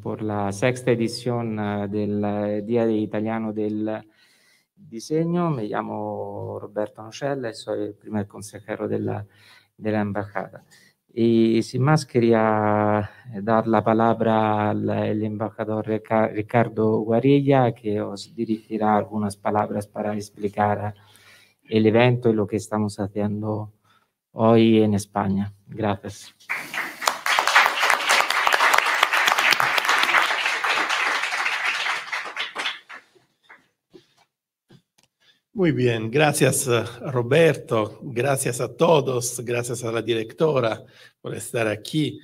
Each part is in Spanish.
por la sexta edición ah, del ah, Día de Italiano del Diseño. Me llamo Roberto Nocella y soy el primer consejero de la, embajada. Y sin más, quería dar la palabra al embajador Ricardo Guarilla, que os dirigirá algunas palabras para explicar ah, el evento y lo que estamos haciendo hoy en España. Gracias. Muy bien, gracias eh, Roberto, gracias a todos, gracias a la directora por estar aquí,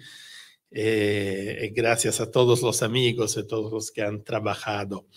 eh, y gracias a todos los amigos y todos los que han trabajado.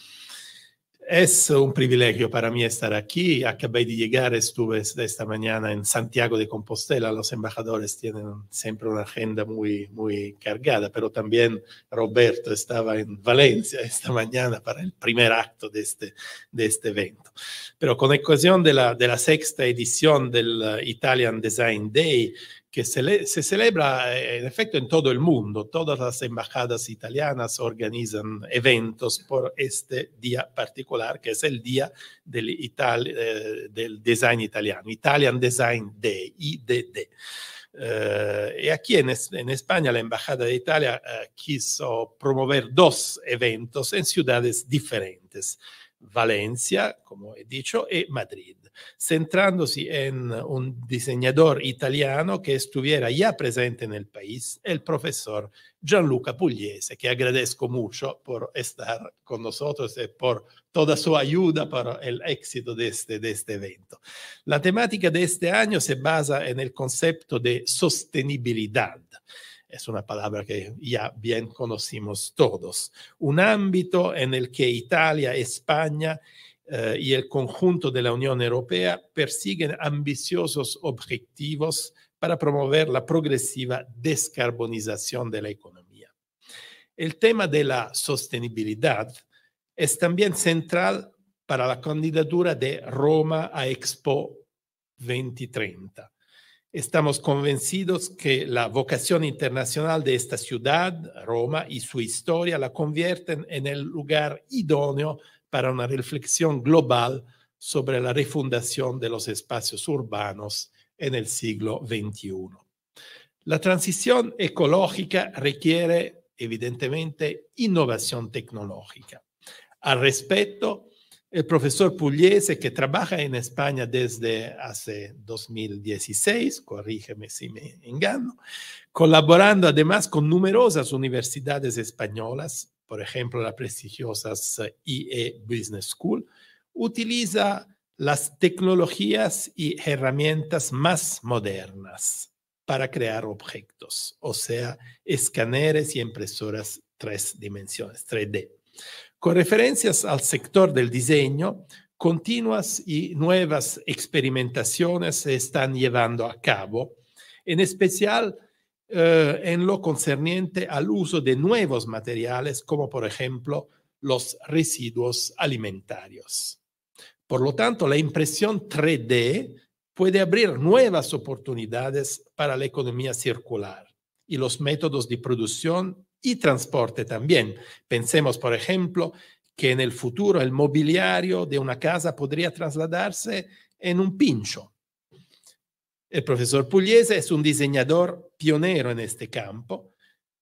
Es un privilegio para mí estar aquí. Acabé de llegar, estuve esta mañana en Santiago de Compostela. Los embajadores tienen siempre una agenda muy, muy cargada, pero también Roberto estaba en Valencia esta mañana para el primer acto de este, de este evento. Pero con ocasión de la, de la sexta edición del uh, Italian Design Day, que se, celebra eh, en efecto en todo el mundo. Todas las embajadas italianas organizan eventos por este día particular, que es el Día del, eh, Design Italiano, Italian Design Day, IDD. Eh, y aquí en, España la Embajada de Italia quiso promover dos eventos en ciudades diferentes, Valencia, como he dicho, y Madrid centrándose en un diseñador italiano que estuviera ya presente en el país, el profesor Gianluca Pugliese, que agradezco mucho por estar con nosotros y por toda su ayuda para el éxito de este, este evento. La temática de este año se basa en el concepto de sostenibilidad es una palabra que ya bien conocimos todos, un ámbito en el que Italia, España eh, y el conjunto de la Unión Europea persiguen ambiciosos objetivos para promover la progresiva descarbonización de la economía. El tema de la sostenibilidad es también central para la candidatura de Roma a Expo 2030. Estamos convencidos que la vocación internacional de esta ciudad, Roma, y su historia la convierten en el lugar idóneo para una reflexión global sobre la refundación de los espacios urbanos en el siglo XXI. La transición ecológica requiere, evidentemente, innovación tecnológica. Al respecto, el profesor Pugliese, que trabaja en España desde hace 2016, corrígeme si me engano, colaborando además con numerosas universidades españolas, por ejemplo, la prestigiosa IE Business School, utiliza las tecnologías y herramientas más modernas para crear objetos, o sea, escáneres y impresoras tres dimensiones, 3D. Con referencias al sector del diseño, continuas y nuevas experimentaciones se están llevando a cabo, en especial eh, en lo concerniente al uso de nuevos materiales, como por ejemplo los residuos alimentarios. Por lo tanto, la impresión 3D puede abrir nuevas oportunidades para la economía circular y los métodos de producción y transporte también. Pensemos, por ejemplo, que en el futuro el mobiliario de una casa podría trasladarse en un pincho el profesor Pugliese es un diseñador pionero en este campo,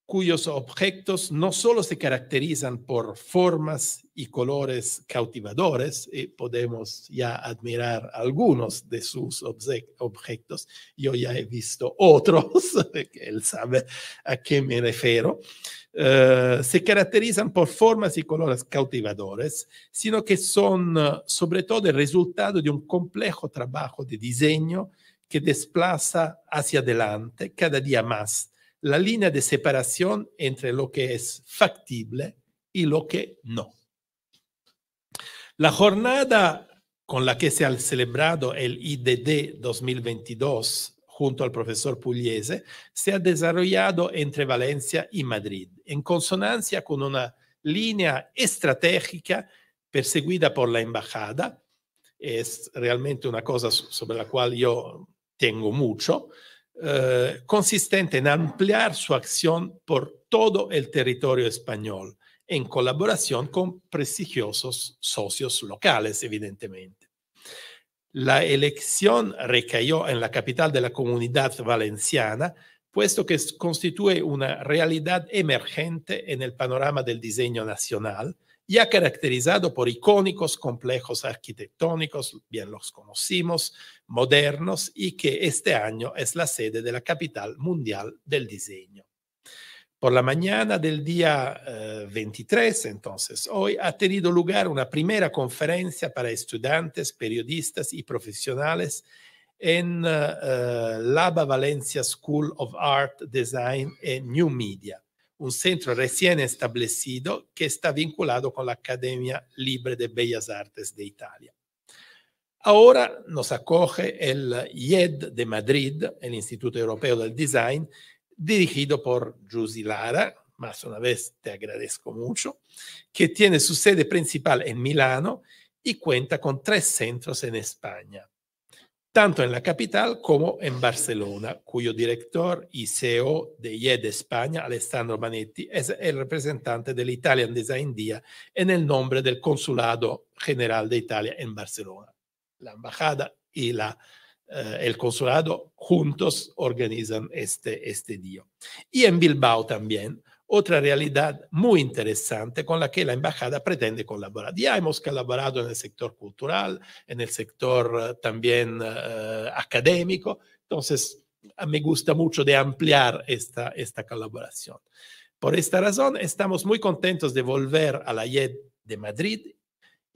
cuyos objetos no solo se caracterizan por formas y colores cautivadores, y eh, podemos ya admirar algunos de sus objetos, yo ya he visto otros, él sabe a qué me refiero, eh, se caracterizan por formas y colores cautivadores, sino que son eh, sobre todo el resultado de un complejo trabajo de diseño que desplaza hacia adelante cada día más la línea de separación entre lo que es factible y lo que no. La jornada con la que se ha celebrado el IDD 2022 junto al profesor Pugliese se ha desarrollado entre Valencia y Madrid, en consonancia con una línea estratégica perseguida por la embajada. Es realmente una cosa sobre la cual yo tengo mucho, eh, consistente en ampliar su acción por todo el territorio español, en colaboración con prestigiosos socios locales, evidentemente. La elección recayó en la capital de la comunidad valenciana, puesto que constituye una realidad emergente en el panorama del diseño nacional, ya caracterizado por icónicos complejos arquitectónicos, bien los conocimos, modernos y que este año es la sede de la capital mundial del diseño. Por la mañana del día 23, eh, entonces, hoy ha tenido lugar una primera conferencia para estudiantes, periodistas y profesionales en eh, eh, la Valencia School of Art, Design and New Media, un centro recién establecido que está vinculado con la Academia Libre de Bellas Artes de Italia. Ahora nos acoge el IED de Madrid, el Instituto Europeo del Design, dirigido por Giusy Lara, más una vez te agradezco mucho, que tiene su sede principal en Milano y cuenta con tres centros en España, tanto en la capital como en Barcelona, cuyo director y CEO de IED España, Alessandro Manetti, es el representante del Italian Design Day en el nombre del Consulado General de Italia en Barcelona la embajada y eh, el consulado juntos organizan este, este día. Y en Bilbao también, otra realidad muy interesante con la que la embajada pretende colaborar. Ya hemos colaborado en el sector cultural, en el sector eh, también eh, académico, entonces me gusta mucho de ampliar esta, esta colaboración. Por esta razón, estamos muy contentos de volver a la IED de Madrid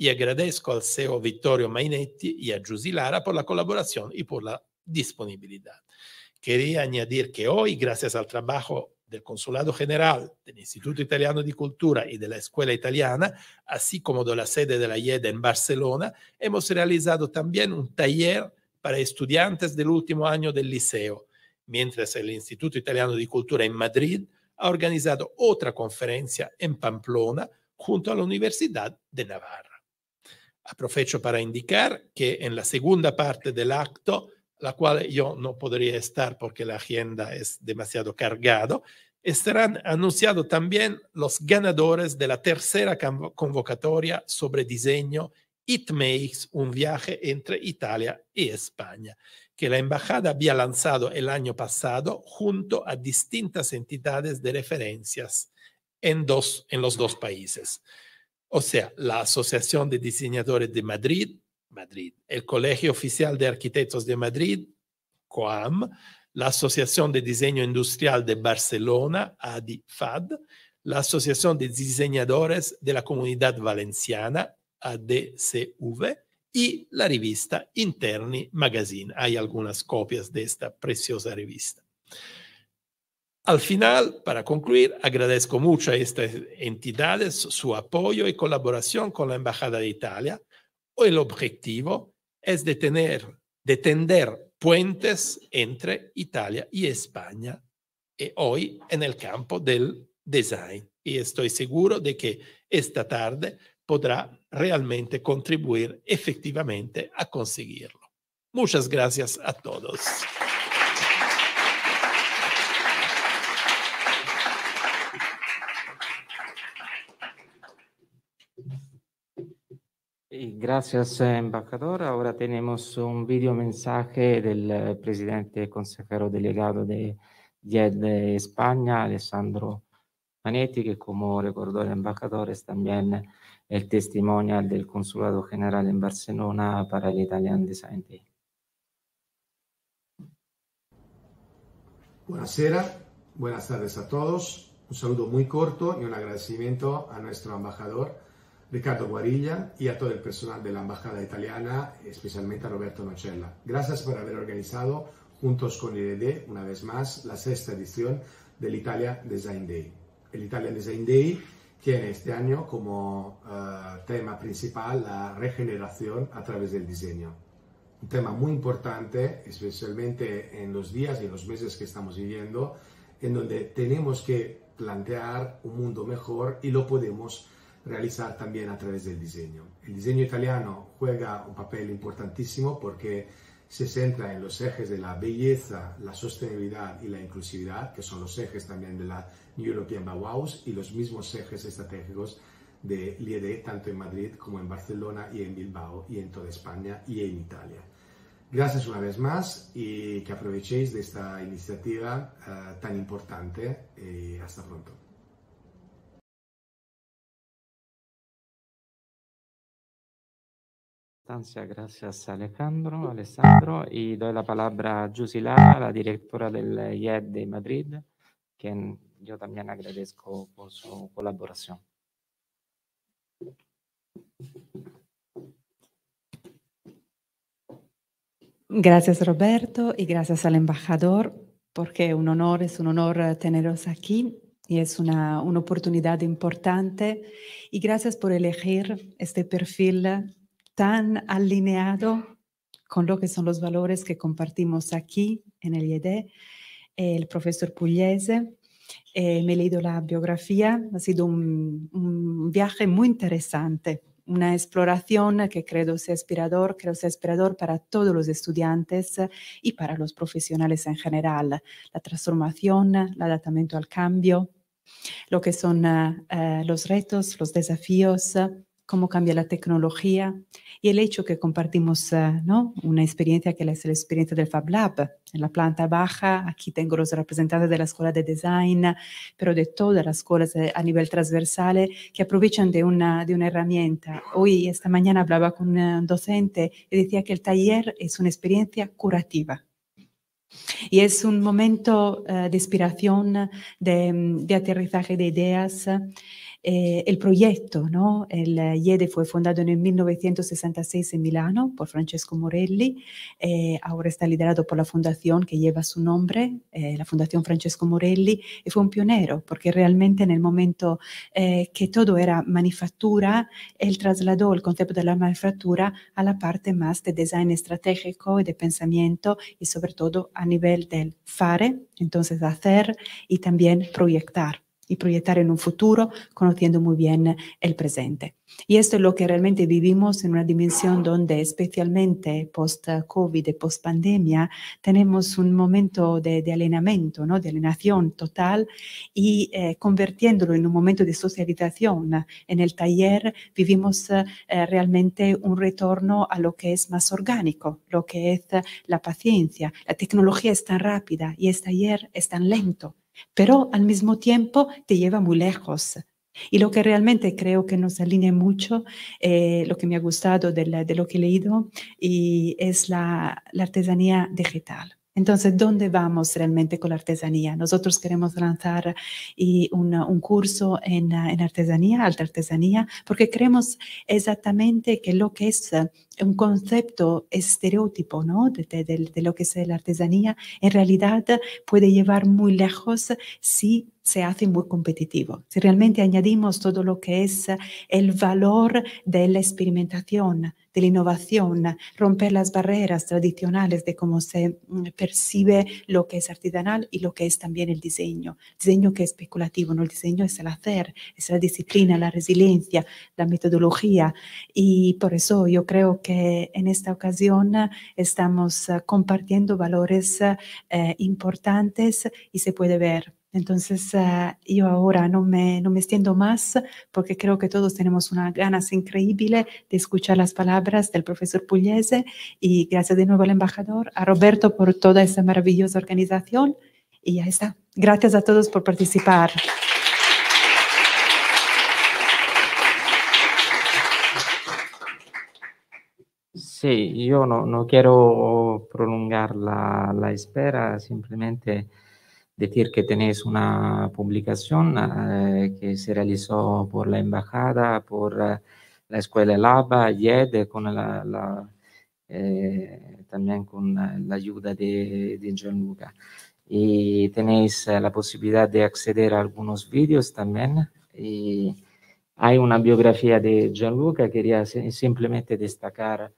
y agradezco al CEO Vittorio Mainetti y a Lara por la colaboración y por la disponibilidad. Quería añadir que hoy, gracias al trabajo del Consulado General, del Instituto Italiano de Cultura y de la Escuela Italiana, así como de la sede de la IED e en Barcelona, hemos realizado también un taller para estudiantes del último año del liceo, mientras el Instituto Italiano de Cultura en Madrid ha organizado otra conferencia en Pamplona junto a la Universidad de Navarra. Aprovecho para indicar que en la segunda parte del acto, la cual yo no podría estar porque la agenda es demasiado cargada, estarán anunciados también los ganadores de la tercera convocatoria sobre diseño It Makes, un viaje entre Italia y España, que la embajada había lanzado el año pasado junto a distintas entidades de referencias en, dos, en los dos países o sea, la Asociación de Diseñadores de Madrid, Madrid, el Colegio Oficial de Arquitectos de Madrid, COAM, la Asociación de Diseño Industrial de Barcelona, ADIFAD, la Asociación de Diseñadores de la Comunidad Valenciana, ADCV, y la revista Interni Magazine. Hay algunas copias de esta preciosa revista. Al final, para concluir, agradezco mucho a estas entidades su apoyo y colaboración con la Embajada de Italia. El objetivo es detener, de tender puentes entre Italia y España y eh, hoy en el campo del design. Y estoy seguro de que esta tarde podrá realmente contribuir efectivamente a conseguirlo. Muchas gracias a todos. Gracias, eh, embajador. Ahora tenemos un video mensaje del eh, presidente consejero delegado de IED España, Alessandro Manetti, que como recordó el embajador es también el testimonial del Consulado General en Barcelona para el Italian Design Day. buenas tardes a todos. Un saludo muy corto y un agradecimiento a nuestro embajador Ricardo Guarilla y a todo el personal de la Embajada Italiana, especialmente a Roberto Nocella. Gracias por haber organizado, juntos con IDD, una vez más, la sexta edición del Italia Design Day. El Italia Design Day tiene este año como eh, tema principal la regeneración a través del diseño. Un tema muy importante, especialmente en los días y en los meses que estamos viviendo, en donde tenemos que plantear un mundo mejor y lo podemos realizar también a través del diseño. El diseño italiano juega un papel importantísimo porque se centra en los ejes de la belleza, la sostenibilidad y la inclusividad, que son los ejes también de la New European Bauhaus y los mismos ejes estratégicos de Liede, tanto en Madrid como en Barcelona y en Bilbao y en toda España y en Italia. Gracias una vez más y que aprovechéis de esta iniciativa eh, tan importante y hasta pronto. gracias Alejandro, Alessandro. Y doy la palabra a Jusila, la directora del IED de Madrid, quien yo también agradezco por su colaboración. Gracias Roberto y gracias al embajador, porque un honor, es un honor eh, teneros aquí y es una, una oportunidad importante. Y gracias por elegir este perfil tan alineado con lo que son los valores que compartimos aquí en el IED, el profesor Pugliese. Eh, me he leído la biografía, ha sido un, viaje muy interesante, una exploración que creo sea inspirador, creo sea inspirador para todos los estudiantes y para los profesionales en general. La transformación, el adaptamiento al cambio, lo que son eh, los retos, los desafíos, cómo cambia la tecnología y el hecho que compartimos eh, ¿no? una experiencia que es la experiencia del Fab Lab en la planta baja. Aquí tengo los representantes de la escuela de design, pero de todas las escuelas eh, a nivel transversal eh, que aprovechan de una, de una herramienta. Hoy, esta mañana, hablaba con un docente y decía que el taller es una experiencia curativa. Y es un momento de inspiración, de, de aterrizaje de ideas eh, el proyecto, ¿no? El IEDE eh, fue fundado en 1966 en Milano por Francesco Morelli, eh, ahora está liderado por la fundación que lleva su nombre, la Fundación Francesco Morelli, y fue un pionero porque realmente en el momento que todo era manufactura, él trasladó el concepto de la manufactura a la parte más de design estratégico y de pensamiento y sobre todo a nivel del fare, entonces hacer y también proyectar y proyectar en un futuro conociendo muy bien el presente. Y esto es lo que realmente vivimos en una dimensión donde especialmente post-COVID, post-pandemia, tenemos un momento de, de ¿no? de alienación total y eh, convirtiéndolo en un momento de socialización. En el taller vivimos eh, realmente un retorno a lo que es más orgánico, lo que es la paciencia. La tecnología es tan rápida y este taller es tan lento pero al mismo tiempo te lleva muy lejos. Y lo que realmente creo que nos alinea mucho, eh, lo que me ha gustado de, lo que he leído, y es la, artesanía digital. Entonces, ¿dónde vamos realmente con la artesanía? Nosotros queremos lanzar y un, curso en, artesanía, alta artesanía, porque creemos exactamente que lo que es un concepto estereotipo ¿no? de, lo que es la artesanía, en realidad puede llevar muy lejos si se hace muy competitivo. Si realmente añadimos todo lo que es el valor de la experimentación, de la innovación, romper las barreras tradicionales de cómo se mm, percibe lo que es artesanal y lo que es también el diseño. Diseño que es especulativo, no el diseño es el hacer, es la disciplina, la resiliencia, la metodología. Y por eso yo creo que en esta ocasión ah, estamos ah, compartiendo valores ah, eh, importantes y se puede ver. Entonces, yo ahora no me, no me extiendo más porque creo que todos tenemos una ganas increíble de escuchar las palabras del profesor Pugliese y gracias de nuevo al embajador, a Roberto por toda esta maravillosa organización y ya está. Gracias a todos por participar. Sí, yo no, quiero prolongar la, espera, simplemente decir que tenéis una publicación ah, eh, que se realizó por la Embajada, por ah, la Escuela Laba, IED, con la, eh, también con ah, la ayuda de, de Gianluca. Y tenéis la posibilidad de acceder a algunos vídeos también. Y hay una biografía de Gianluca, quería simplemente destacar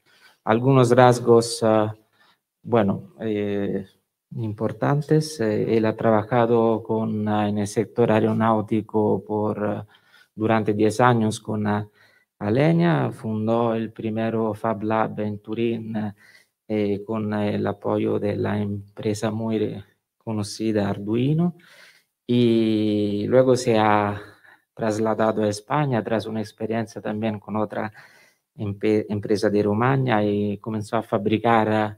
algunos rasgos, ah, bueno, eh, importantes. Eh, él ha trabajado con, ah, en el sector aeronáutico por, ah, durante 10 años con Alenia, fundó el primer Fab Lab en Turín eh, con el apoyo de la empresa muy conocida Arduino y luego se ha trasladado a España tras una experiencia también con otra empresa de Rumania y comenzó a fabricar eh,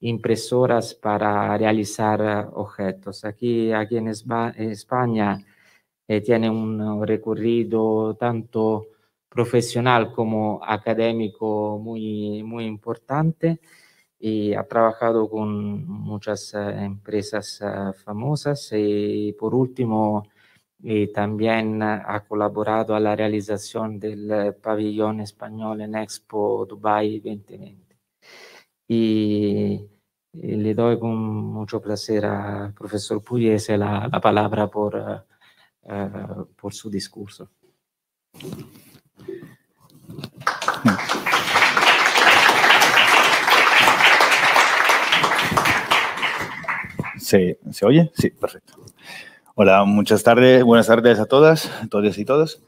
impresoras para realizar eh, objetos. Aquí, aquí en España eh, tiene un recorrido tanto profesional como académico muy, muy importante y ha trabajado con muchas empresas famosas y por último y también ha colaborado a la realización del pabellón español en Expo Dubai 2020. Y, y le doy con mucho placer al profesor Pugliese la, la palabra por, uh, por su discurso. ¿Se, ¿Se oye? Sí, perfecto. Hola, muchas tardes, buenas tardes a todas, todos y todos.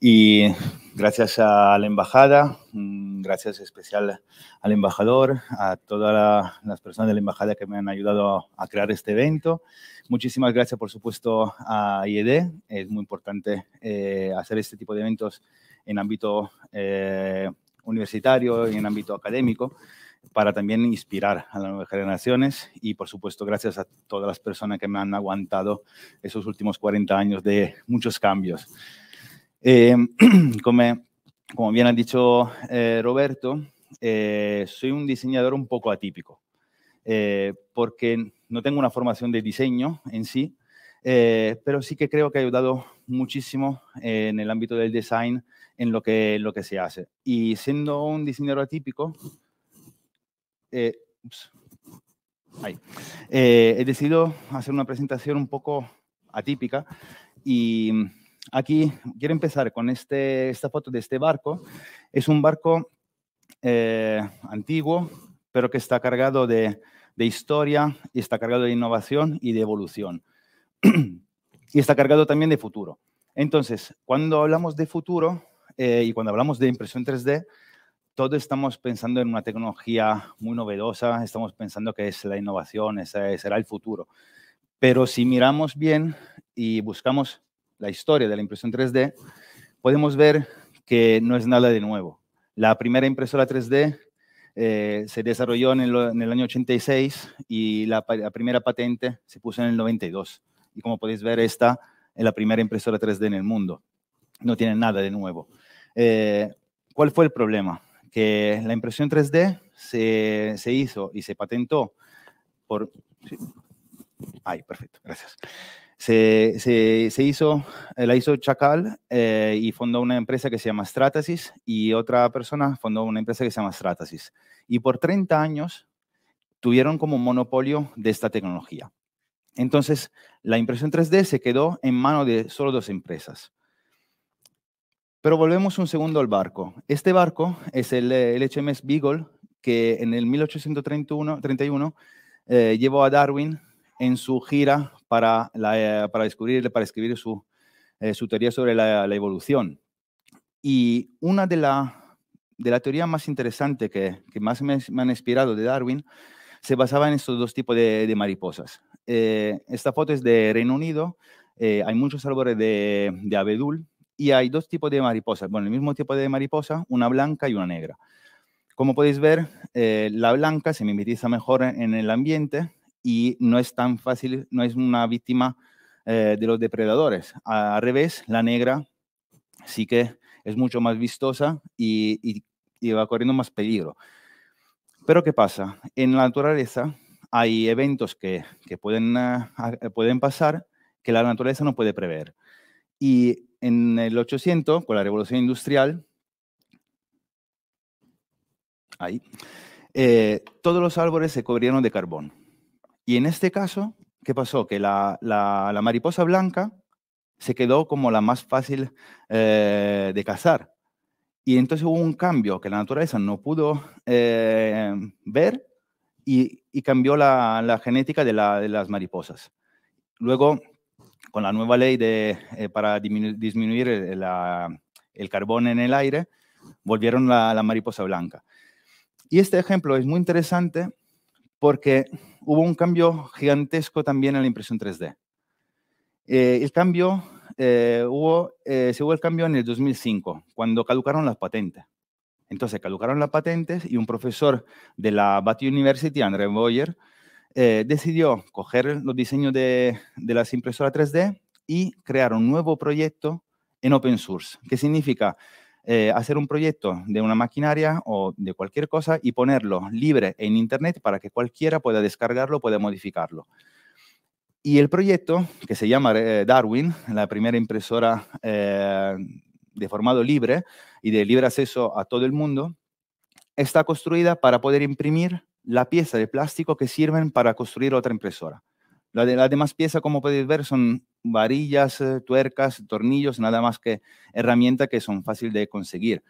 Y gracias a la embajada, gracias especial al embajador, a todas las personas de la embajada que me han ayudado a crear este evento. Muchísimas gracias, por supuesto, a IED. Es muy importante eh, hacer este tipo de eventos en ámbito eh, universitario y en ámbito académico para también inspirar a las nuevas generaciones y por supuesto gracias a todas las personas que me han aguantado esos últimos 40 años de muchos cambios. Em, como, bien ha dicho eh, Roberto, eh, soy un diseñador un poco atípico eh, porque no tengo una formación de diseño en sí, pero sí que creo que ha ayudado muchísimo en el ámbito del design en lo que, lo que se hace. Y siendo un diseñador atípico, eh, eh, he decidido hacer una presentación un poco atípica y mm, aquí quiero empezar con este, esta foto de este barco. Es un barco eh, antiguo, pero que está cargado de, historia y está cargado de innovación y de evolución. y está cargado también de futuro. Entonces, cuando hablamos de futuro y cuando hablamos de impresión 3D, todos estamos pensando en una tecnología muy novedosa, estamos pensando que es la innovación, será el futuro. Pero si miramos bien y buscamos la historia de la impresión 3D, podemos ver que no es nada de nuevo. La primera impresora 3D eh, se desarrolló en el, año 86 y la, primera patente se puso en el 92. Y como podéis ver, esta es la primera impresora 3D en el mundo. No tiene nada de nuevo. Eh, ¿Cuál fue el problema? que la impresión 3D se, hizo y se patentó por... Ay, perfecto, gracias. Se, hizo, eh, la hizo Chacal eh, y fundó una empresa que se llama Stratasys y otra persona fundó una empresa que se llama Stratasys. Y por 30 años tuvieron como monopolio de esta tecnología. Entonces, la impresión 3D se quedó en manos de solo dos empresas. Pero volvemos un segundo al barco. Este barco es el, HMS eh, Beagle que en el 1831 eh, llevó a Darwin en su gira para, eh, para descubrir, para escribir su, teoría sobre la, evolución. Y una de las de la teoría más interesante que, más me, han inspirado de Darwin se basaba en estos dos tipos de, mariposas. esta foto es de Reino Unido. hay muchos árboles de, de abedul y hay dos tipos de mariposas. Bueno, el mismo tipo de mariposa, una blanca y una negra. Como podéis ver, eh, la blanca se mimetiza mejor en el ambiente y no es tan fácil, no es una víctima eh, de los depredadores. Al revés, la negra sí que es mucho más vistosa y, va corriendo más peligro. Pero ¿qué pasa? En la naturaleza hay eventos que, pueden, ah, ah, pueden pasar que la naturaleza no puede prever. Y en el 800, con la revolución industrial, ahí, eh, todos los árboles se cubrieron de carbón. Y en este caso, ¿qué pasó? Que la, mariposa blanca se quedó como la más fácil eh, de cazar. Y entonces hubo un cambio que la naturaleza no pudo eh, ver y, cambió la, genética de, de las mariposas. Luego, con la nueva ley eh, para disminuir eh, el, carbón en el aire, volvieron la, la mariposa blanca. Y este ejemplo es muy interesante porque hubo un cambio gigantesco también en la impresión 3D. Eh, el cambio, hubo, se hubo el cambio en el 2005, cuando caducaron las patentes. Entonces, caducaron las patentes y un profesor de la Bat University, André Boyer, eh, decidió coger los diseños de, las impresoras 3D y crear un nuevo proyecto en open source, que significa eh, hacer un proyecto de una maquinaria o de cualquier cosa y ponerlo libre en Internet para que cualquiera pueda descargarlo, pueda modificarlo. Y el proyecto, que se llama eh, Darwin, la primera impresora de formato libre y de libre acceso a todo el mundo, está construida para poder imprimir la pieza de plástico que sirven para construir otra impresora. Las la demás piezas, como podéis ver, son varillas, eh, tuercas, tornillos, nada más que herramientas que son fáciles de conseguir.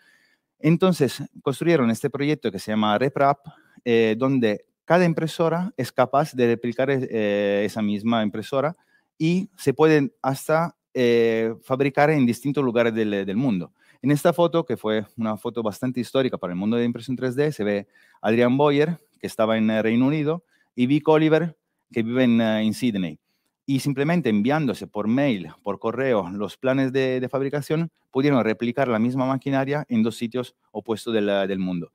Entonces, construyeron este proyecto que se llama RepRap, eh, donde cada impresora es capaz de replicar eh, esa misma impresora y se pueden hasta fabricar en distintos lugares del, mundo. En esta foto, que fue una foto bastante histórica para el mundo de impresión 3D, se ve Adrian Boyer, que estaba en eh, Reino Unido, y Vic Oliver, que vive en, sídney eh, Sydney. Y simplemente enviándose por mail, por correo, los planes de, fabricación, pudieron replicar la misma maquinaria en dos sitios opuestos del, mundo.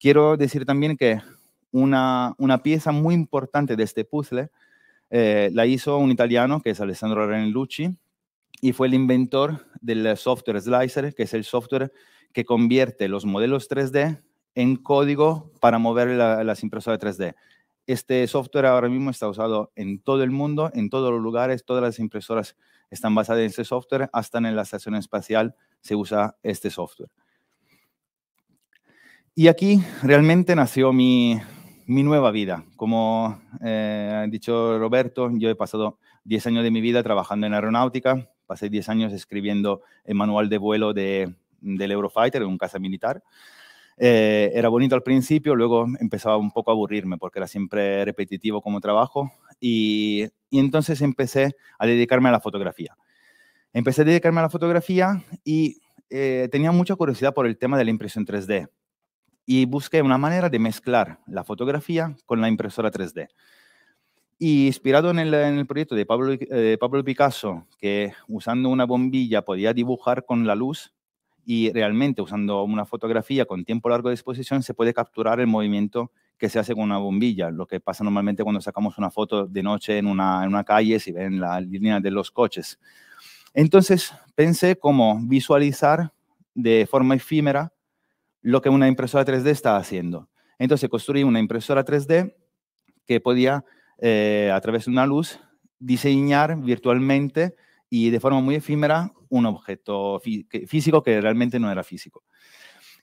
Quiero decir también que una, pieza muy importante de este puzzle eh, la hizo un italiano que es Alessandro Renellucci, y fue el inventor del software Slicer, que es el software que convierte los modelos 3D en código para mover las impresoras 3D. Este software ahora mismo está usado en todo el mundo, en todos los lugares, todas las impresoras están basadas en este software, hasta en la estación espacial se usa este software. Y aquí realmente nació mi, nueva vida. Como eh, ha dicho Roberto, yo he pasado 10 años de mi vida trabajando en aeronáutica, pasé 10 años escribiendo el manual de vuelo del Eurofighter, un caza militar. Eh, era bonito al principio, luego empezaba un poco a aburrirme porque era siempre repetitivo como trabajo y, entonces empecé a dedicarme a la fotografía. Empecé a dedicarme a la fotografía y eh, tenía mucha curiosidad por el tema de la impresión 3D y busqué una manera de mezclar la fotografía con la impresora 3D. inspirado en el, proyecto eh, de Pablo Picasso, que usando una bombilla podía dibujar con la luz, y realmente usando una fotografía con tiempo largo de exposición se puede capturar el movimiento que se hace con una bombilla, lo que pasa normalmente cuando sacamos una foto de noche en una, en una calle, si ven la línea de los coches. Entonces pensé cómo visualizar de forma efímera lo que una impresora 3D está haciendo. Entonces construí una impresora 3D que podía, eh, a través de una luz, diseñar virtualmente y de forma muy efímera un objeto físico que realmente no era físico.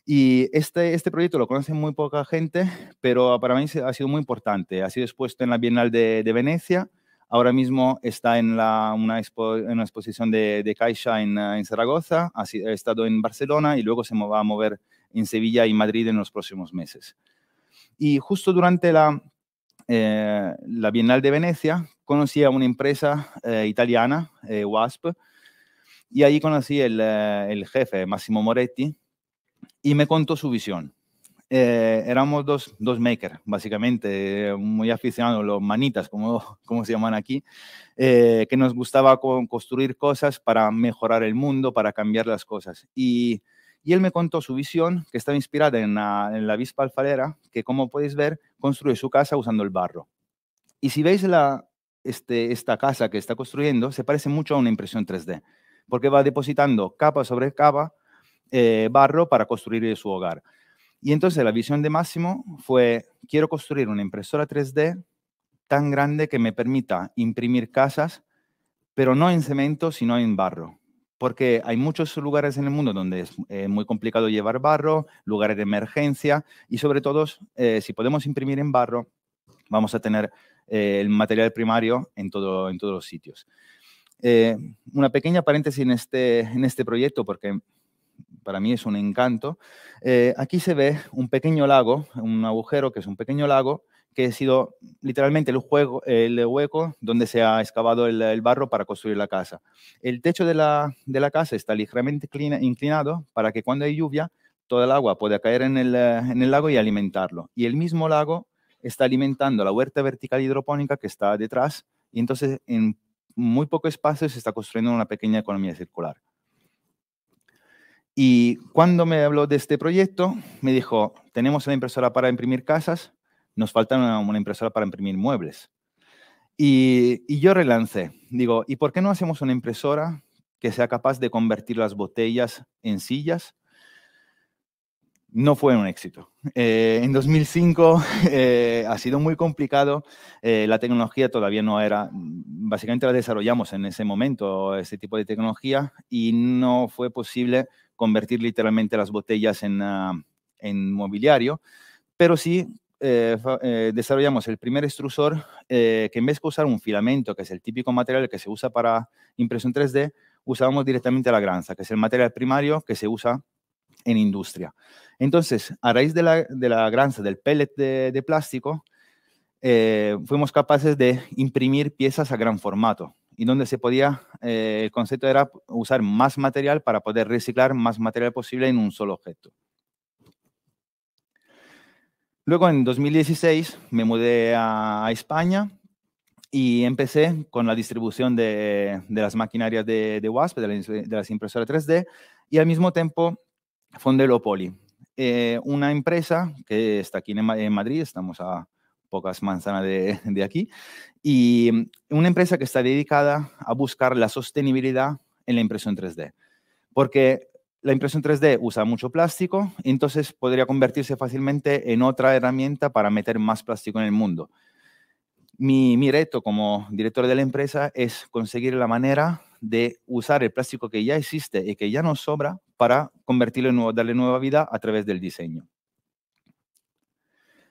Y este, este proyecto lo conoce muy poca gente, pero para mí ha sido muy importante. Ha sido expuesto en la Bienal de, Venecia, ahora mismo está en la, una, en una, exposición de, Caixa eh, en, Zaragoza, ha, ha, estado en Barcelona y luego se va a mover en Sevilla y Madrid en los próximos meses. Y justo durante la, eh, la Bienal de Venecia, conocí a una empresa eh, italiana, eh, WASP, y ahí conocí el, eh, el, jefe, Massimo Moretti, y me contó su visión. éramos dos, dos makers, básicamente, muy aficionados, los manitas, como, como se llaman aquí, que nos gustaba construir cosas para mejorar el mundo, para cambiar las cosas. Y y él me contó su visión, que estaba inspirada en la, en la, avispa alfarera, que como podéis ver, construye su casa usando el barro. Y si veis la, este, esta casa que está construyendo se parece mucho a una impresión 3D, porque va depositando capa sobre capa eh, barro para construir su hogar. Y entonces la visión de Máximo fue, quiero construir una impresora 3D tan grande que me permita imprimir casas, pero no en cemento, sino en barro. Porque hay muchos lugares en el mundo donde es eh, muy complicado llevar barro, lugares de emergencia, y sobre todo, eh, si podemos imprimir en barro, vamos a tener eh, el material primario en, todo, en todos los sitios. Eh, una pequeña paréntesis en este, en este proyecto, porque para mí es un encanto. Eh, aquí se ve un pequeño lago, un agujero que es un pequeño lago, que ha sido literalmente el, juego, el hueco donde se ha excavado el, el, barro para construir la casa. El techo de la, de la casa está ligeramente inclinado para que cuando hay lluvia, toda el agua pueda caer en el, en el lago y alimentarlo. Y el mismo lago está alimentando la huerta vertical hidropónica que está detrás y entonces en muy poco espacio se está construyendo una pequeña economía circular. Y cuando me habló de este proyecto, me dijo, tenemos una impresora para imprimir casas, nos falta una, impresora para imprimir muebles. Y, y, yo relancé, digo, ¿y por qué no hacemos una impresora que sea capaz de convertir las botellas en sillas no fue un éxito. Eh, en 2005 eh, ha sido muy complicado, eh, la tecnología todavía no era, básicamente la desarrollamos en ese momento, ese tipo de tecnología, y no fue posible convertir literalmente las botellas en, ah, en mobiliario, pero sí desarrollamos el primer extrusor que en vez de usar un filamento, que es el típico material que se usa para impresión 3D, usábamos directamente la granza, que es el material primario que se usa en industria. Entonces, a raíz de la, de la granza del pellet de, plástico, eh, fuimos capaces de imprimir piezas a gran formato y donde se podía, eh, el concepto era usar más material para poder reciclar más material posible en un solo objeto. Luego en 2016 me mudé a, España y empecé con la distribución de, las maquinarias de, WASP, de las impresoras 3D, y al mismo tiempo Fondelopoli, eh, una empresa que está aquí en, Madrid, estamos a pocas manzanas de, aquí, y mm, una empresa que está dedicada a buscar la sostenibilidad en la impresión 3D, porque la impresión 3D usa mucho plástico, entonces podría convertirse fácilmente en otra herramienta para meter más plástico en el mundo. Mi, mi, reto como director de la empresa es conseguir la manera de usar el plástico que ya existe y que ya nos sobra para convertirlo en nuevo, darle nueva vida a través del diseño.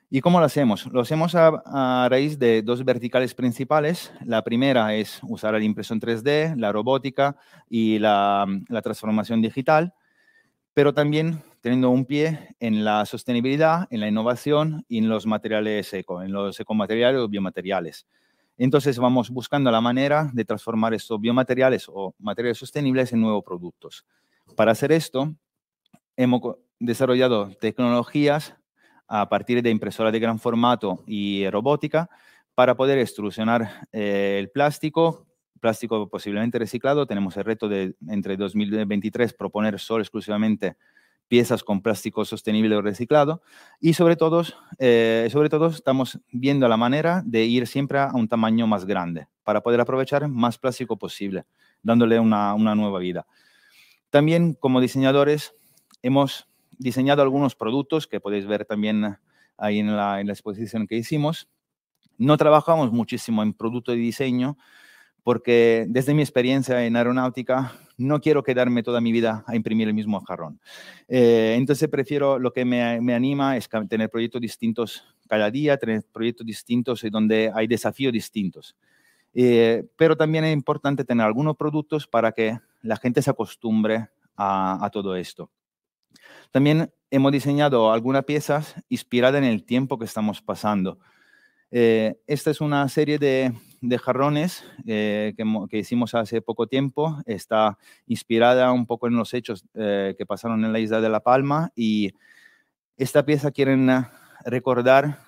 ¿Y cómo lo hacemos? Lo hacemos a, raíz de dos verticales principales. La primera es usar la impresión 3D, la robótica y la, la, transformación digital, pero también teniendo un pie en la sostenibilidad, en la innovación y en los materiales eco, en los ecomateriales o biomateriales. Entonces vamos buscando la manera de transformar estos biomateriales o materiales sostenibles en nuevos productos. Para hacer esto, hemos desarrollado tecnologías a partir de impresoras de gran formato y robótica para poder extrusionar eh, el plástico, plástico posiblemente reciclado. Tenemos el reto de entre 2023 proponer solo exclusivamente piezas con plástico sostenible o reciclado y sobre todo, eh, sobre todo estamos viendo la manera de ir siempre a un tamaño más grande para poder aprovechar más plástico posible, dándole una, nueva vida. También como diseñadores hemos diseñado algunos productos que podéis ver también ahí en la, en la exposición que hicimos. No trabajamos muchísimo en producto de diseño, porque desde mi experiencia en aeronáutica no quiero quedarme toda mi vida a imprimir el mismo jarrón. Eh, entonces prefiero, lo que me, anima es tener proyectos distintos cada día, tener proyectos distintos y donde hay desafíos distintos. Eh, pero también es importante tener algunos productos para que la gente se acostumbre a, todo esto. También hemos diseñado algunas piezas inspiradas en el tiempo que estamos pasando. Eh, esta es una serie de de jarrones eh, que, hicimos hace poco tiempo está inspirada un poco en los hechos eh, que pasaron en la isla de La Palma y esta pieza quieren recordar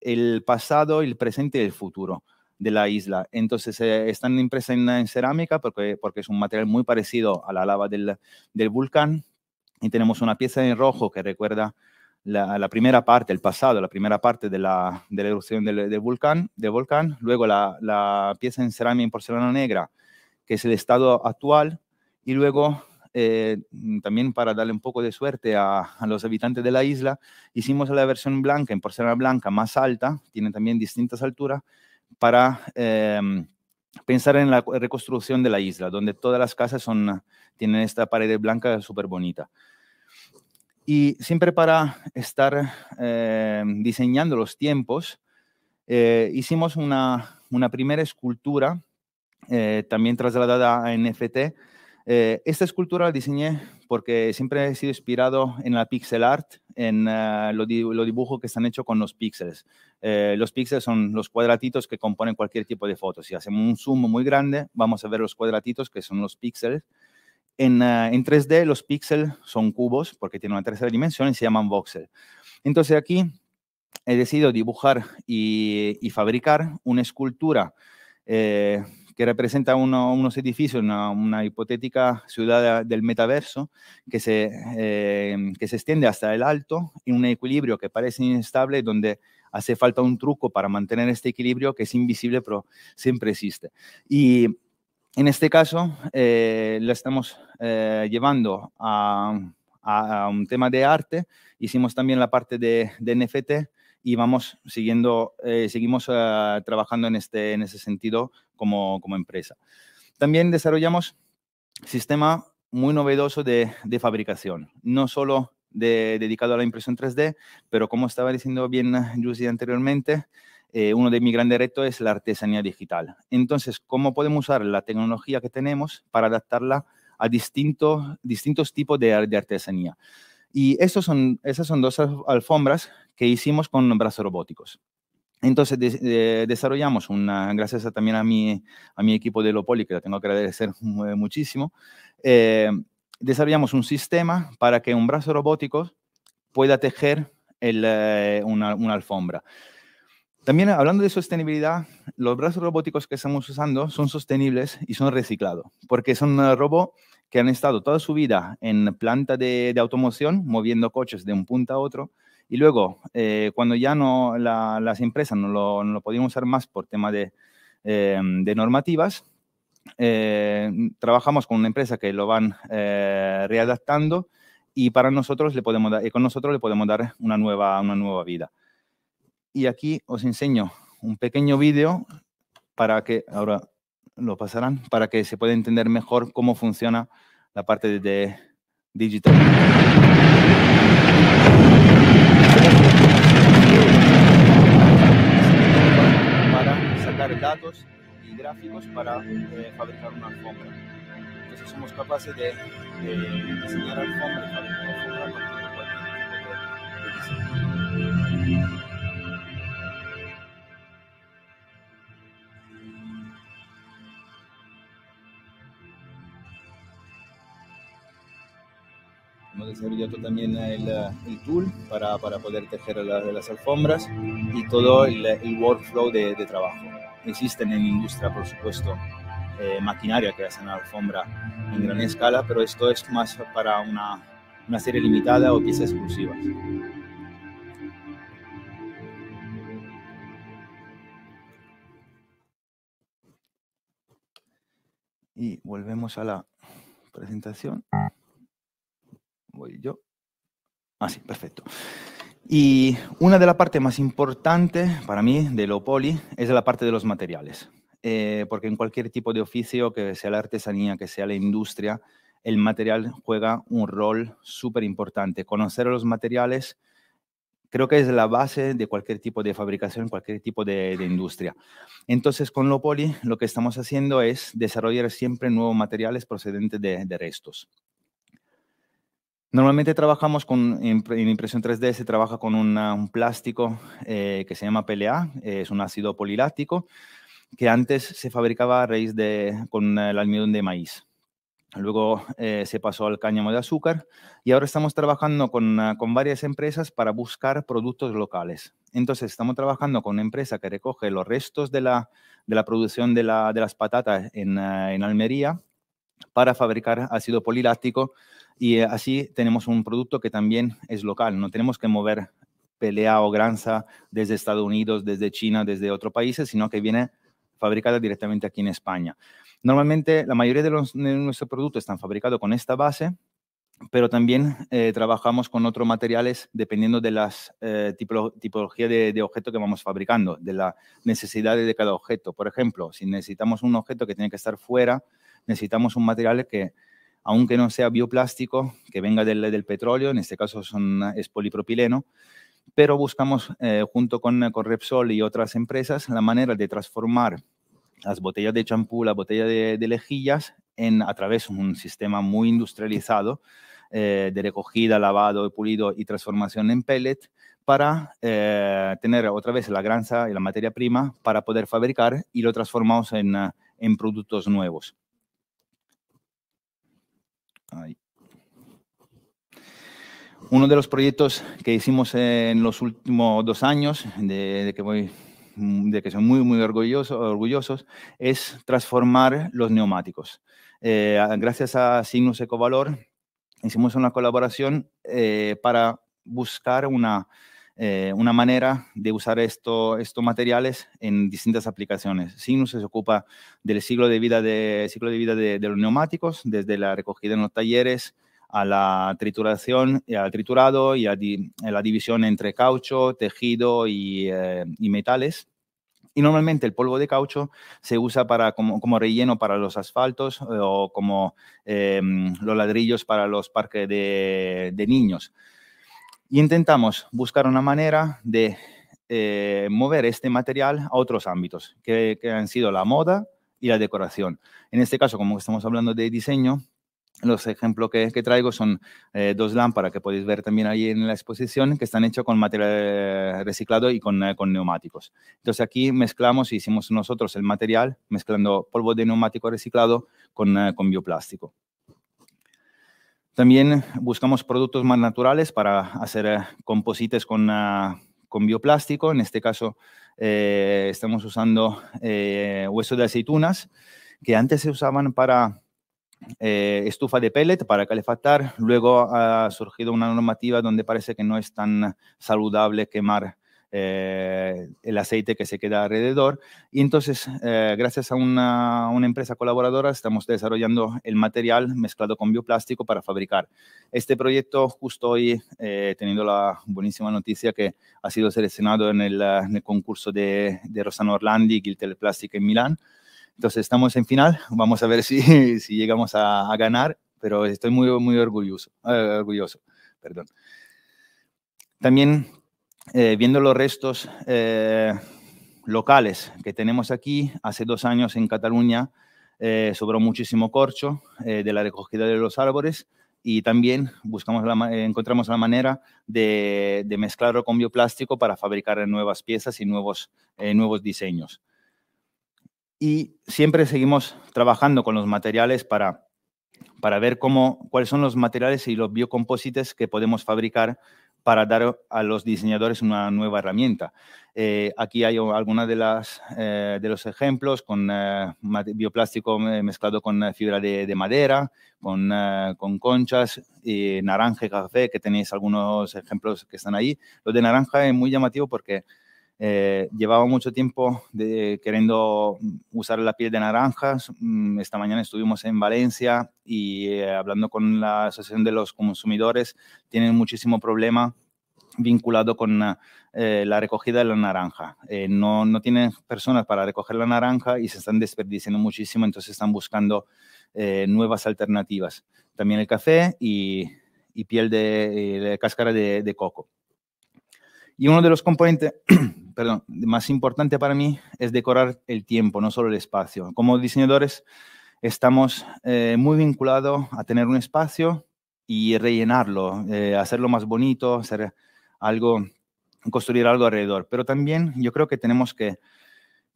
el pasado, el presente y el futuro de la isla. Entonces eh, están impresas en, cerámica porque, porque es un material muy parecido a la lava del, del volcán y tenemos una pieza en rojo que recuerda la, primera parte, el pasado, la primera parte de la, de erupción del, volcán, volcán, luego la, pieza en cerámica en porcelana negra, que es el estado actual, y luego eh, también para darle un poco de suerte a, los habitantes de la isla, hicimos la versión blanca, en porcelana blanca, más alta, tiene también distintas alturas, para em, pensar en la reconstrucción de la isla, donde todas las casas son, tienen esta pared blanca súper bonita. Y siempre para estar eh, diseñando los tiempos, eh, hicimos una, primera escultura, eh, también trasladada a NFT. esta escultura la diseñé porque siempre he sido inspirado en la pixel art, en los lo dibujos que están hechos con los píxeles. los píxeles son los cuadratitos que componen cualquier tipo de foto. Si hacemos un zoom muy grande, vamos a ver los cuadratitos que son los píxeles. En, ah, en 3D los píxeles son cubos porque tienen una tercera dimensión y se llaman voxel. Entonces aquí he decidido dibujar y, fabricar una escultura eh, que representa unos edificios, una, una, hipotética ciudad ah, del metaverso que se, eh, que se extiende hasta el alto en un equilibrio que parece inestable donde hace falta un truco para mantener este equilibrio que es invisible pero siempre existe. Y en este caso eh, la estamos eh, llevando a, un tema de arte. Hicimos también la parte de, NFT y vamos siguiendo, eh, seguimos trabajando en, este, en ese sentido como, como empresa. También desarrollamos sistema muy novedoso de, fabricación, no solo de, dedicado a la impresión 3D, pero como estaba diciendo bien Lucy anteriormente, eh, uno de mis grandes retos es la artesanía digital. Entonces, ¿cómo podemos usar la tecnología que tenemos para adaptarla a distintos, distintos tipos de, artesanía? Y estos son, esas son dos alfombras que hicimos con brazos robóticos. Entonces eh, desarrollamos una, gracias también a mi, equipo de Lopoli, que la tengo que agradecer eh, muchísimo, desarrollamos un sistema para que un brazo robótico pueda tejer una, alfombra. También hablando de sostenibilidad, los brazos robóticos que estamos usando son sostenibles y son reciclados, porque son robots que han estado toda su vida en planta de, automoción, moviendo coches de un punto a otro, y luego, eh, cuando ya no, las empresas no lo, no podían usar más por tema de, eh, normativas, eh, trabajamos con una empresa que lo van readaptando y para nosotros le podemos dar, con nosotros le podemos dar una nueva, una nueva vida. Y aquí os enseño un pequeño vídeo para que, ahora lo pasarán, para que se pueda entender mejor cómo funciona la parte de digital. Para sacar datos y gráficos para eh, fabricar una alfombra. Entonces somos capaces de, diseñar alfombra y fabricar alfombra con cualquier de Hemos desarrollado también el, el tool para, para, poder tejer las alfombras y todo el, workflow de, de, trabajo. Existen en la industria, por supuesto, eh, maquinaria que hacen alfombra en gran escala, pero esto es más para una, una serie limitada o piezas exclusivas. Y volvemos a la presentación voy yo. Ah, sí, perfecto. Y una de las partes más importantes para mí de lo poli es la parte de los materiales, eh, porque en cualquier tipo de oficio, que sea la artesanía, que sea la industria, el material juega un rol súper importante. Conocer los materiales creo que es la base de cualquier tipo de fabricación, cualquier tipo de, industria. Entonces, con lo poli, lo que estamos haciendo es desarrollar siempre nuevos materiales procedentes de restos. Normalmente trabajamos con, en impresión 3D, se trabaja con un plástico eh, que se llama PLA, es un ácido poliláctico, que antes se fabricaba a raíz de, con el almidón de maíz. Luego eh, se pasó al cáñamo de azúcar y ahora estamos trabajando ah, con, varias empresas para buscar productos locales. Entonces, estamos trabajando con una empresa que recoge los restos de la, de la producción de, las patatas ah, en, Almería para fabricar ácido poliláctico, y eh, así tenemos un producto que también es local, no tenemos que mover pelea o granza desde Estados Unidos, desde China, desde otro país, sino que viene fabricada directamente aquí en España. Normalmente la mayoría de, nuestros productos están fabricados con esta base, pero también eh, trabajamos con otros materiales dependiendo de las eh, tipología de, de, objeto que vamos fabricando, de las necesidades de cada objeto. Por ejemplo, si necesitamos un objeto que tiene que estar fuera, necesitamos un material que aunque no sea bioplástico, que venga del, petróleo, en este caso es polipropileno, pero buscamos eh, junto eh, con, Repsol y otras empresas la manera de transformar las botellas de champú, la botella de, lejillas, en, a través de un sistema muy industrializado eh, de recogida, lavado, pulido y transformación en pellet para tener otra vez la granza y la materia prima para poder fabricar y lo transformamos en productos nuevos. Uno de los proyectos que hicimos en los últimos dos años, de, que voy de que son muy, muy orgulloso, orgullosos, es transformar los neumáticos. Eh, gracias a Signus Ecovalor, hicimos una colaboración eh, para buscar una eh, una manera de usar esto, estos materiales en distintas aplicaciones. Sinus se ocupa del ciclo de vida de, ciclo de, vida de, los neumáticos, desde la recogida en los talleres a la trituración, eh, al triturado y a, la división entre caucho, tejido eh, y, metales. Y normalmente el polvo de caucho se usa para, como, relleno para los asfaltos o como los ladrillos para los parques de niños. Y intentamos buscar una manera de eh, mover este material a otros ámbitos, que, han sido la moda y la decoración. En este caso, como estamos hablando de diseño, los ejemplos que, traigo son eh, dos lámparas que podéis ver también ahí en la exposición, que están hechas con material eh, reciclado y con, neumáticos. Entonces aquí mezclamos, y e hicimos nosotros el material, mezclando polvo de neumático reciclado con bioplástico. También buscamos productos más naturales para hacer eh, composites ah, con, bioplástico. En este caso, eh, estamos usando eh, huesos de aceitunas que antes se usaban para estufa de pellet, para calefactar. Luego ha surgido una normativa donde parece que no es tan saludable quemar eh, el aceite que se queda alrededor. Y entonces, eh, gracias a una, una, empresa colaboradora, estamos desarrollando el material mezclado con bioplástico para fabricar. Este proyecto, justo hoy, eh, teniendo la buenísima noticia que ha sido seleccionado en el, concurso de, de, Rosano Orlandi, Giltel Plastic en Milán. Entonces, estamos en final, vamos a ver si, si llegamos a, a ganar, pero estoy muy, muy orgulloso. orgulloso perdón. También eh, viendo los restos eh, locales que tenemos aquí, hace dos años en Cataluña eh, sobró muchísimo corcho de la recogida de los árboles y también buscamos encontramos la manera de, mezclarlo con bioplástico para fabricar nuevas piezas y nuevos, nuevos diseños. Y siempre seguimos trabajando con los materiales para, para ver cómo, cuáles son los materiales y los biocomposites que podemos fabricar para dar a los diseñadores una nueva herramienta. Eh, aquí hay algunos eh, de, los ejemplos con eh, bioplástico mezclado con fibra de, madera, con, con conchas, naranja y café, que tenéis algunos ejemplos que están ahí. Lo de naranja es muy llamativo porque eh, llevaba mucho tiempo de, queriendo usar la piel de naranjas. Mm, esta mañana estuvimos en Valencia y eh, hablando con la Asociación de los Consumidores, tienen muchísimo problema vinculado con eh, la recogida de la naranja. no, no, tienen personas para recoger la naranja y se están desperdiciando muchísimo, entonces están buscando nuevas alternativas. También el café y, piel de, cáscara de coco. Y uno de los componentes, perdón, más importante para mí es decorar el tiempo, no solo el espacio. Como diseñadores estamos eh, muy vinculados a tener un espacio y rellenarlo, eh, hacerlo más bonito, hacer algo, construir algo alrededor. Pero también yo creo que tenemos que,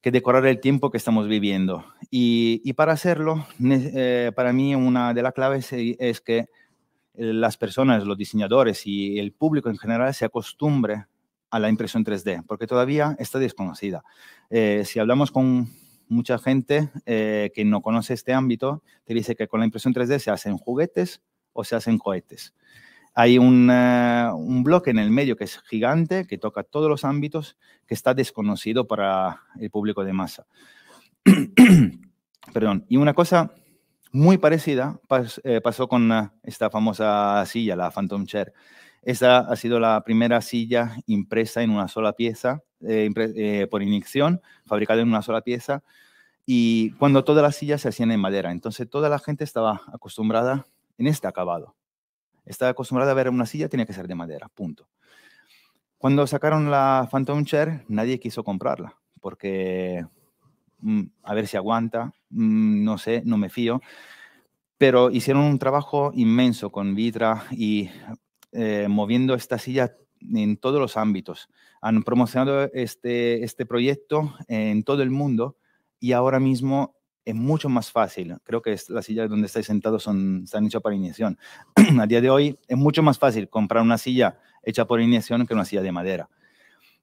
que decorar el tiempo que estamos viviendo. Y, y para hacerlo, eh, para mí una de las claves e, es que las personas, los diseñadores y el público en general se acostumbre a la impresión 3D, porque todavía está desconocida. Eh, si hablamos con mucha gente eh, que no conoce este ámbito, te dice que con la impresión 3D se hacen juguetes o se hacen cohetes. Hay un, bloque en el medio que es gigante, que toca todos los ámbitos, que está desconocido para el público de masa. Perdón. Y una cosa muy parecida eh, pasó con ah, esta famosa silla, la Phantom Chair. Esa ha sido la primera silla impresa en una sola pieza, eh, eh, por inyección, fabricada en una sola pieza, y cuando todas las sillas se hacían en madera. Entonces toda la gente estaba acostumbrada en este acabado. Estaba acostumbrada a ver una silla, tenía que ser de madera, punto. Cuando sacaron la Phantom Chair, nadie quiso comprarla, porque mm, a ver si aguanta, mm, no sé, no me fío. Pero hicieron un trabajo inmenso con vidra y eh, moviendo esta silla en todos los ámbitos. Han promocionado este, este proyecto en todo el mundo y ahora mismo es mucho más fácil. Creo que es la silla donde estáis sentados son, están hechas para inyección. a día de hoy es mucho más fácil comprar una silla hecha por inyección que una silla de madera.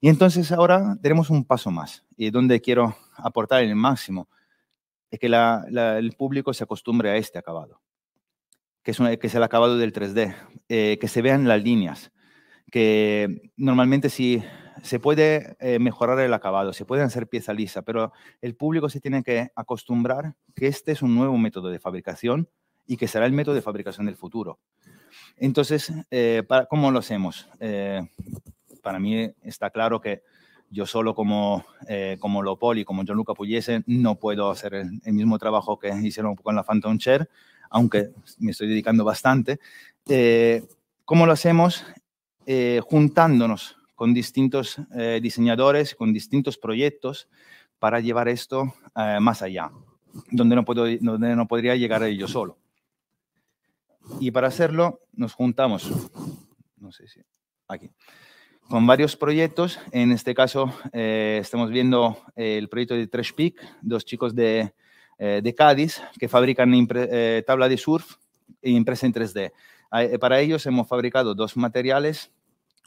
Y entonces ahora tenemos un paso más y donde quiero aportar el máximo es que el público se acostumbre a este acabado que es, el acabado del 3D, eh, que se vean las líneas, que normalmente si se puede eh, mejorar el acabado, se pueden hacer pieza lisa, pero el público se tiene que acostumbrar que este es un nuevo método de fabricación y que será el método de fabricación del futuro. Entonces, eh, ¿cómo lo hacemos? para mí está claro que yo solo como, eh, como Lopoli, como Gianluca Pugliese, no puedo hacer el, el, mismo trabajo que hicieron con la Phantom Chair, aunque me estoy dedicando bastante. Eh, ¿Cómo lo hacemos? Eh, juntándonos con distintos eh, diseñadores, con distintos proyectos para llevar esto más allá, donde no, puedo, donde no podría llegar yo solo. Y para hacerlo nos juntamos, no sé si, aquí, con varios proyectos. En este caso estamos viendo el proyecto de Trash Peak, dos chicos de eh, de Cádiz que fabrican eh, tabla de surf e impresa en 3D. Eh, para ellos hemos fabricado dos materiales,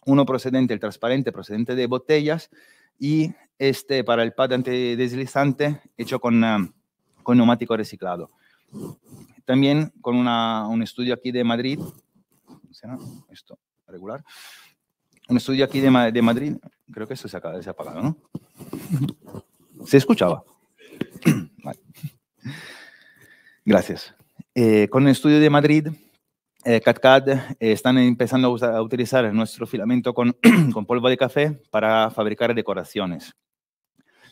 uno procedente, el transparente, procedente de botellas, y este para el pad antideslizante hecho con, ah, con neumático reciclado. También con un estudio aquí de Madrid, esto regular, un estudio aquí de, Madrid, creo que esto se acaba de ha apagado, ¿no? ¿Se escuchaba? Vale. Gracias. Eh, con el estudio de Madrid, eh, eh están empezando a, utilizar nuestro filamento con, polvo de café para fabricar decoraciones.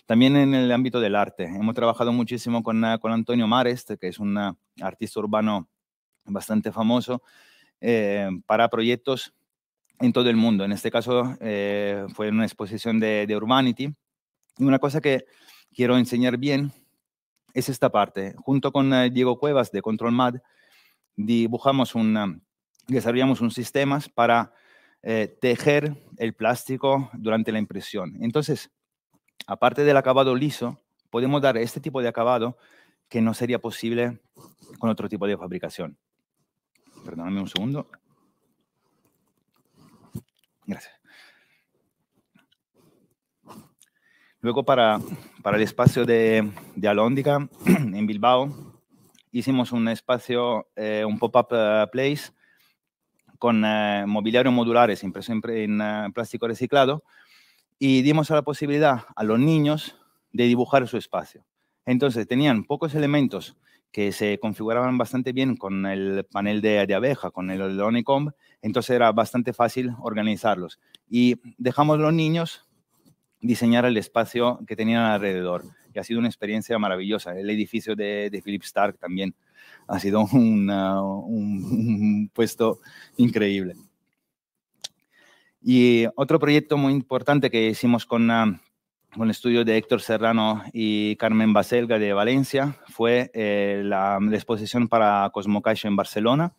También en el ámbito del arte. Hemos trabajado muchísimo con, ah, con Antonio Marest, que es un artista urbano bastante famoso, eh, para proyectos en todo el mundo. En este caso fue una exposición de, de Urbanity. Y una cosa que quiero enseñar bien es esta parte. Junto con eh, Diego Cuevas de Control Mad, dibujamos un, desarrollamos un sistema para eh, tejer el plástico durante la impresión. Entonces, aparte del acabado liso, podemos dar este tipo de acabado que no sería posible con otro tipo de fabricación. Perdóname un segundo. Gracias. Luego para, el espacio de, de en Bilbao hicimos un espacio, eh, un pop-up eh, place con eh, mobiliario modulares impreso en, plástico reciclado y dimos la posibilidad a los niños de dibujar su espacio. Entonces tenían pocos elementos que se configuraban bastante bien con el panel de, abeja, con el honeycomb, entonces era bastante fácil organizarlos. Y dejamos los niños diseñar el espacio que tenían alrededor. Y ha sido una experiencia maravillosa. El edificio de, Philip Stark también ha sido un, puesto increíble. Y otro proyecto muy importante que hicimos ah, con, el estudio de Héctor Serrano y Carmen Baselga de Valencia fue eh, la, exposición para Cosmocaixa en Barcelona.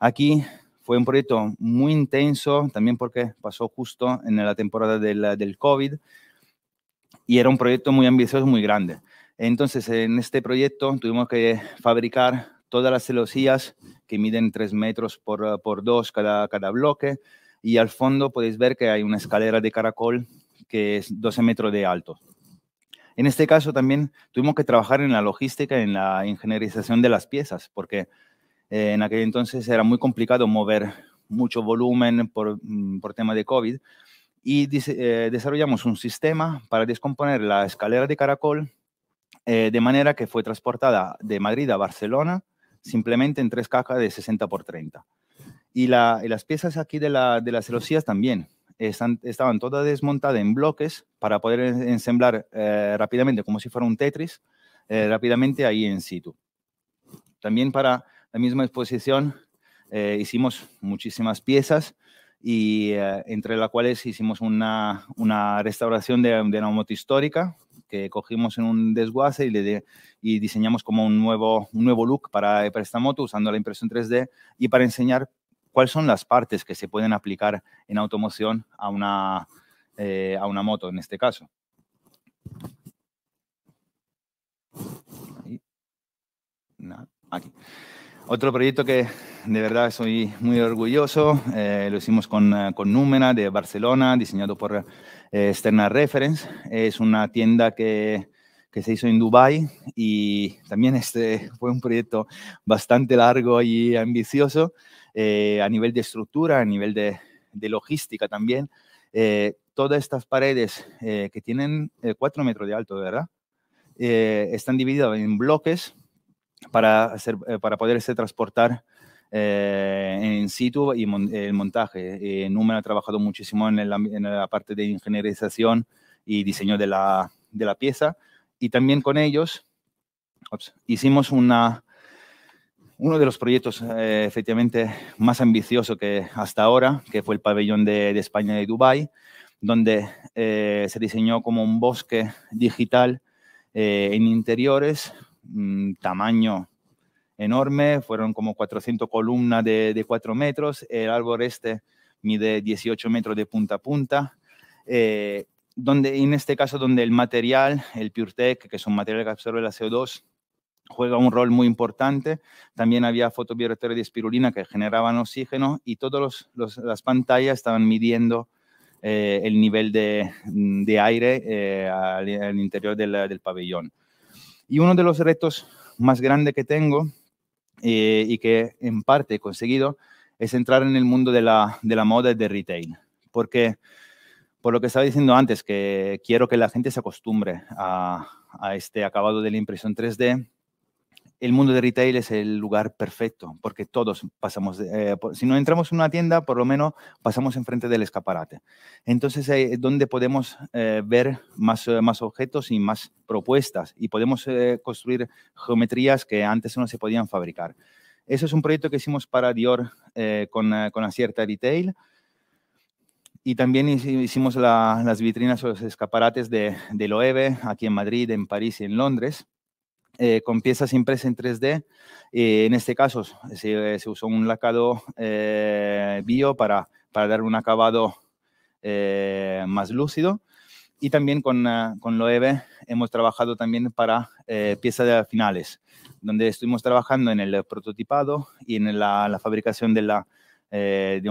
Aquí fue un proyecto muy intenso, también porque pasó justo en la temporada del, COVID y era un proyecto muy ambicioso, muy grande. Entonces, en este proyecto tuvimos que fabricar todas las celosías que miden 3 metros por, por 2 cada, cada bloque y al fondo podéis ver que hay una escalera de caracol que es 12 metros de alto. En este caso también tuvimos que trabajar en la logística, en la ingenierización de las piezas, porque eh, en aquel entonces era muy complicado mover mucho volumen por, mm, por tema de COVID y eh, desarrollamos un sistema para descomponer la escalera de caracol eh, de manera que fue transportada de Madrid a Barcelona simplemente en tres cajas de 60 por 30. Y, las piezas aquí de, las celosías también están, estaban todas desmontadas en bloques para poder ensamblar rápidamente, como si fuera un Tetris, rápidamente ahí en situ. También para la misma exposición eh, hicimos muchísimas piezas y eh, entre las cuales hicimos una, una restauración de, una moto histórica que cogimos en un desguace y, le y diseñamos como un nuevo, un nuevo look para, para esta moto usando la impresión 3D y para enseñar cuáles son las partes que se pueden aplicar en automoción a una, eh, a una moto en este caso. aquí. Otro proyecto que de verdad soy muy orgulloso, eh, lo hicimos con, eh, con Númena de Barcelona, diseñado por eh, externa Reference. Es una tienda que, que se hizo en Dubai y también este fue un proyecto bastante largo y ambicioso a nivel de estructura, a nivel de, de logística también. todas estas paredes que tienen 4 metros de alto, ¿verdad? están divididas en bloques eh, para, poderse transportar eh, en situ y el montaje. Eh, ha trabajado muchísimo en, la parte de ingenierización y diseño de la, pieza. Y también con ellos hicimos una, uno de los proyectos eh, efectivamente más ambicioso que hasta ahora, que fue el pabellón de, España de Dubái, donde se diseñó como un bosque digital en interiores tamaño enorme, fueron como 400 columnas de, de 4 metros, el árbol este mide 18 metros de punta a punta, eh, donde en este caso donde el material, el PureTech, que es un material que absorbe la CO2, juega un rol muy importante. También había fotobioreactores de espirulina que generaban oxígeno y todas las pantallas estaban midiendo eh, el nivel de, aire eh, al, interior del pabellón. Y uno de los retos más grandes que tengo eh, y que en parte he conseguido es entrar en el mundo de la, moda y de retail. Porque, por lo que estaba diciendo antes, que quiero que la gente se acostumbre a, a este acabado de la impresión 3D, el mundo de retail es el lugar perfecto, porque todos pasamos, eh, si no entramos en una tienda, por lo menos pasamos enfrente del escaparate. Entonces, eh, es donde podemos eh, ver más, objetos y más propuestas y podemos construir geometrías que antes no se podían fabricar. Eso es un proyecto que hicimos para Dior con, con Acierta Retail. Y también hicimos las vitrinas o los escaparates de, de Loewe, aquí en Madrid, en París y en Londres eh, con piezas impresas en 3D. Eh, en este caso se, eh, usó un lacado bio para, dar un acabado más lúcido. Y también con, ah, con Loewe hemos trabajado también para piezas de finales, donde estuvimos trabajando en el prototipado y en la, fabricación de, la, de,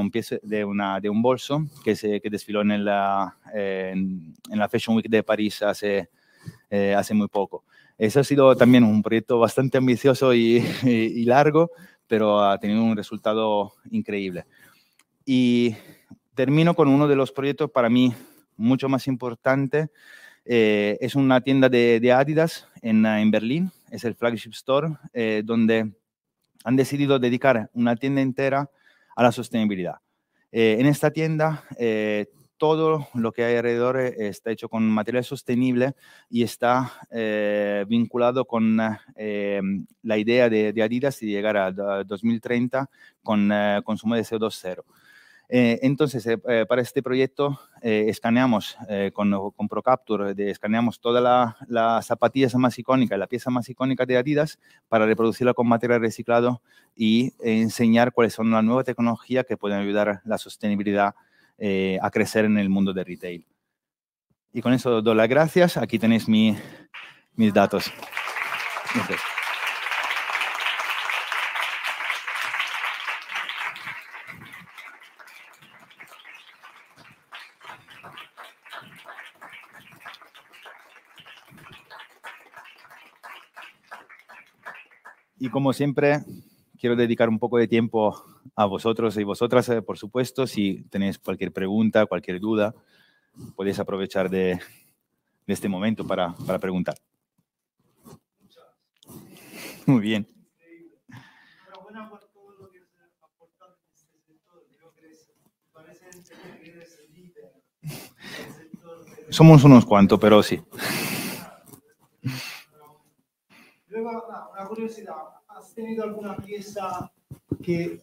un bolso que, se, desfiló en la, en la Fashion Week de París hace, hace muy poco. Ese ha sido también un proyecto bastante ambicioso y, largo, pero ha tenido un resultado increíble. Y termino con uno de los proyectos para mí mucho más importante. Eh, es una tienda de, Adidas eh, en, Berlín, es el flagship store, eh, donde han decidido dedicar una tienda entera a la sostenibilidad. en esta tienda todo lo que hay alrededor eh, está hecho con material sostenible y está eh, vinculado con eh, la idea de, Adidas de llegar a 2030 con consumo de CO2 cero. entonces, para este proyecto escaneamos con, ProCapture, escaneamos todas las la zapatillas más icónicas, la pieza más icónica de Adidas para reproducirla con material reciclado y enseñar cuáles son las nuevas tecnologías que pueden ayudar a la sostenibilidad eh, a crecer en el mundo de retail. Y con eso doy las gracias. Aquí tenéis mis datos. Y como siempre, quiero dedicar un poco de tiempo a vosotros y vosotras, eh, por supuesto. Si tenéis cualquier pregunta, cualquier duda, podéis aprovechar de, este momento para, para preguntar. Muy bien. Somos unos cuantos, pero sí. Luego, una curiosidad, ¿has tenido alguna pieza que...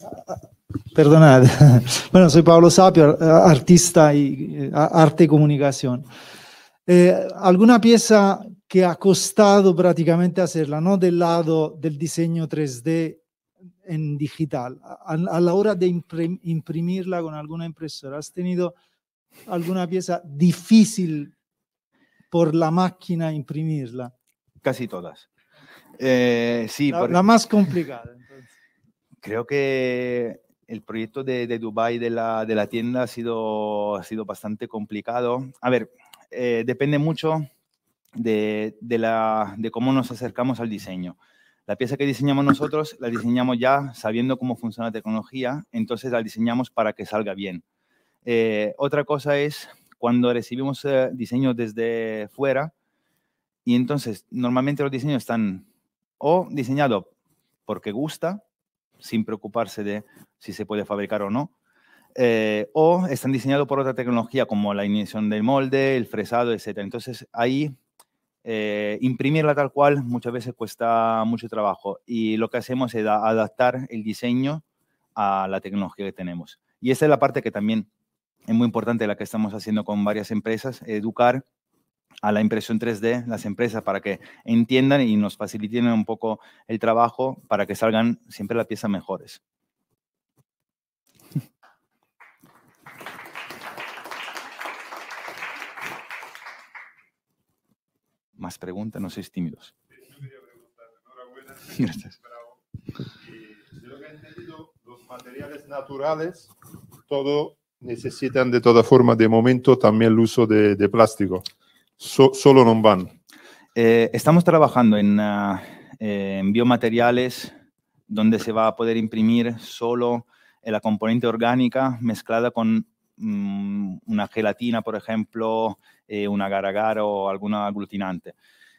Perdonad. Bueno, soy Pablo Sapio, artista y eh, arte comunicación. Eh, alguna pieza que ha costado prácticamente hacerla, no del lado del diseño 3D en digital, a, la hora de imprimirla con alguna impresora. ¿Has tenido alguna pieza difícil por la máquina imprimirla? Casi todas. Eh, sí, la más complicada creo que el proyecto de, Dubai de la, tienda ha sido, ha sido bastante complicado. A ver, eh, depende mucho de, cómo nos acercamos al diseño. La pieza que diseñamos nosotros la diseñamos ya sabiendo cómo funciona la tecnología, entonces la diseñamos para que salga bien. Eh, otra cosa es cuando recibimos eh, diseños desde fuera y entonces normalmente los diseños están o diseñados porque gusta sin preocuparse de si se puede fabricar o no. Eh, o están diseñados por otra tecnología como la inyección del molde, el fresado, etc. Entonces ahí eh, imprimirla tal cual muchas veces cuesta mucho trabajo y lo que hacemos es adaptar el diseño a la tecnología que tenemos. Y esta es la parte que también es muy importante, la que estamos haciendo con varias empresas, educar a la impresión 3D las empresas para que entiendan y nos faciliten un poco el trabajo para que salgan siempre las piezas mejores. Más preguntas, no seis tímidos. Yo quería enhorabuena. Gracias. De eh, lo que he entendido, los materiales naturales, todo necesitan de toda forma de momento también el uso de plástico solo non van. Eh, estamos trabajando ah, en, biomateriales donde se va a poder imprimir solo la componente orgánica mezclada con mm, una gelatina, por ejemplo, eh, una agar o alguna aglutinante.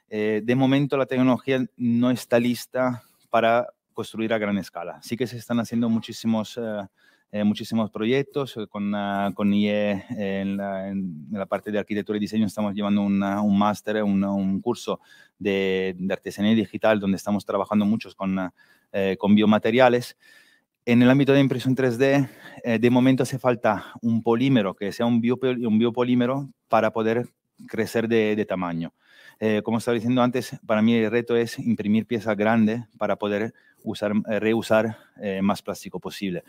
Eh, de momento la tecnología no está lista para construir a gran escala. Sí que se están haciendo muchísimos eh, eh, muchísimos proyectos. Eh, con, con IE eh, en la, parte de arquitectura y diseño estamos llevando un máster, un curso de, de, artesanía digital donde estamos trabajando muchos con, con biomateriales. En el ámbito de impresión 3D, de momento hace falta un polímero que sea un, un biopolímero para poder crecer de, de tamaño. como estaba diciendo antes, para mí el reto es imprimir piezas grandes para poder usar, reusar más plástico posible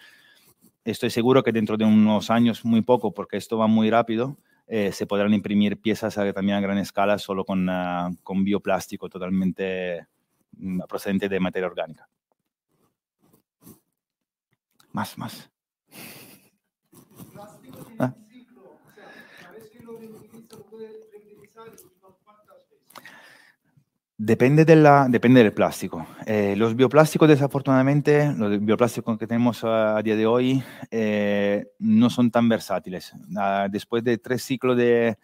estoy seguro que dentro de unos años, muy poco, porque esto va muy rápido, eh, se podrán imprimir piezas también a gran escala solo con, ah, bioplástico totalmente mm, procedente de materia orgánica. Más, más. Depende, de la, depende del plástico. Eh, los bioplásticos, desafortunadamente, los bioplásticos que tenemos a, día de hoy eh, no son tan versátiles. Ah, después de tres ciclos de,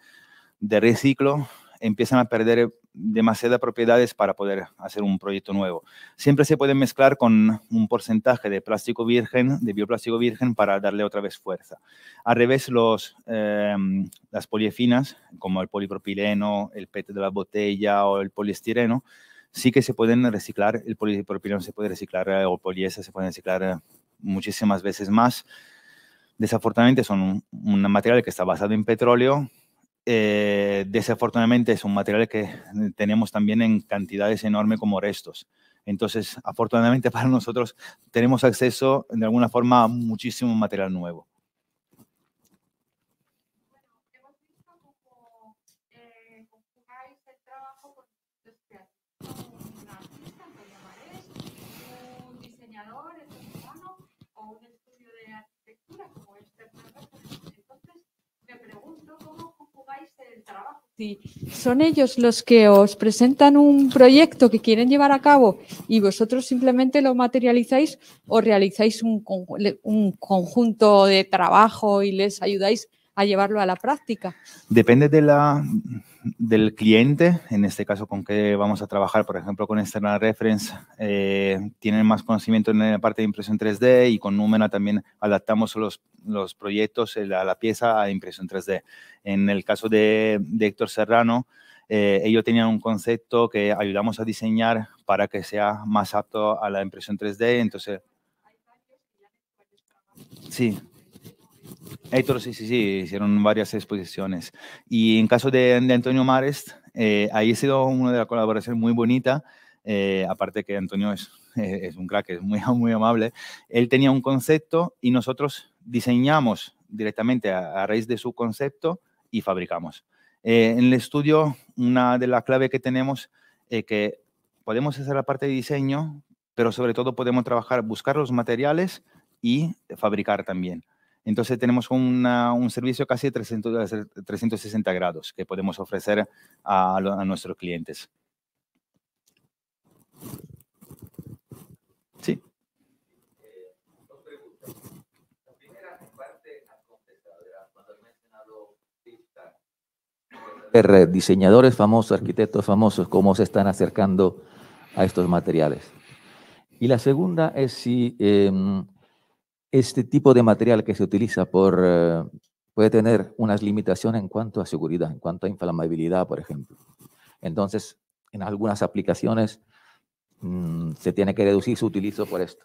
de reciclo, empiezan a perder demasiadas propiedades para poder hacer un proyecto nuevo. Siempre se puede mezclar con un porcentaje de plástico virgen, de bioplástico virgen, para darle otra vez fuerza. Al revés, los, em, las poliefinas, como el polipropileno, el PET de la botella o el poliestireno, sí que se pueden reciclar, el polipropileno se puede reciclar eh, o poliesa se puede reciclar eh, muchísimas veces más. Desafortunadamente son un material que está basado en petróleo, eh, desafortunadamente un material que tenemos también en cantidades enormes como restos. Entonces, afortunadamente para nosotros tenemos acceso de alguna forma a muchísimo material nuevo. Son ellos los que os presentan un proyecto que quieren llevar a cabo y vosotros simplemente lo materializáis o realizáis un conjunto de trabajo y les ayudáis a llevarlo a la práctica. Depende de la, del cliente, en este caso con que vamos a trabajar, por ejemplo, con External Reference, eh, tienen más conocimiento en la parte de impresión 3D y con Numena también adaptamos los, proyectos, eh, a la pieza a impresión 3D. En el caso de, de Héctor Serrano, eh, ellos tenían un concepto que ayudamos a diseñar para que sea más apto a la impresión 3D, entonces... Sí, Héctor, sí, sí, sí, hicieron varias exposiciones. Y en caso de, Antonio Mares, eh, ahí ha sido una de las colaboraciones muy bonita, eh, aparte que Antonio es, es, un crack, es muy, muy amable. Él tenía un concepto y nosotros diseñamos directamente a, raíz de su concepto y fabricamos. Eh, en el estudio, una de las claves que tenemos es que podemos hacer la parte de diseño, pero sobre todo podemos trabajar, buscar los materiales y fabricar también. Entonces tenemos un servicio casi 300, 360 grados que podemos ofrecer a, nuestros clientes. Sí. diseñadores famosos, arquitectos famosos, cómo se están acercando a estos materiales. Y la segunda es si em, este tipo de material que se utiliza por, eh, puede tener unas limitaciones en cuanto a seguridad, en cuanto a inflamabilidad, por ejemplo. Entonces, en algunas aplicaciones mm, se tiene que reducir su utilizo por esto.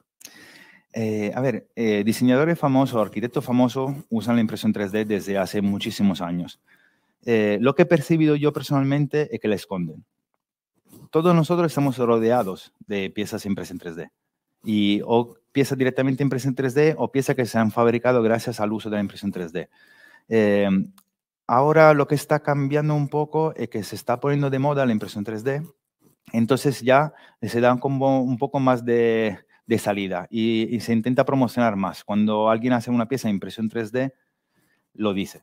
Eh, a ver, eh, diseñadores famosos, arquitectos famosos usan la impresión 3D desde hace muchísimos años. lo que he percibido yo personalmente es que la esconden. Todos nosotros estamos rodeados de piezas impresas en 3D y o piezas directamente impresión en 3D o piezas que se han fabricado gracias al uso de la impresión 3D. Em, ahora lo que está cambiando un poco es que se está poniendo de moda la impresión 3D, entonces ya se dan como un poco más de, salida y, se intenta promocionar más. Cuando alguien hace una pieza de impresión 3D, lo dice.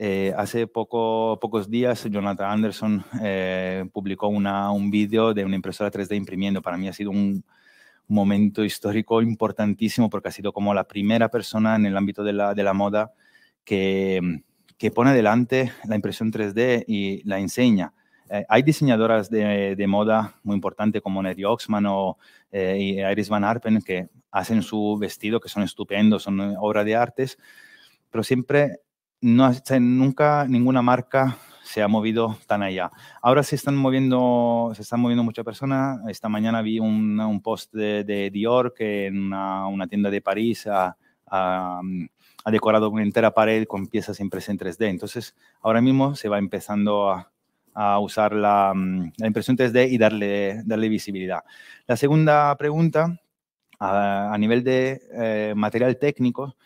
Eh, hace poco, pocos días, Jonathan Anderson eh, publicó un vídeo de una impresora 3D imprimiendo. Para mí ha sido un, momento histórico importantísimo porque ha sido como la primera persona en el ámbito de la, moda que, pone adelante la impresión 3D y la enseña. Eh, hay diseñadoras de, moda muy importantes como Nelly Oxman o eh, Iris Van Arpen que hacen su vestido, que son estupendos, son obra de artes, pero siempre, no, nunca ninguna marca se ha movido tan allá. Ahora se están moviendo, se están moviendo muchas personas. Esta mañana vi un, post de, Dior que en una, tienda de París ha, decorado una entera pared con piezas impresas en 3D. Entonces, ahora mismo se va empezando a, usar la, mm, impresión 3D y darle, darle visibilidad. La segunda pregunta, a, nivel de eh, material técnico,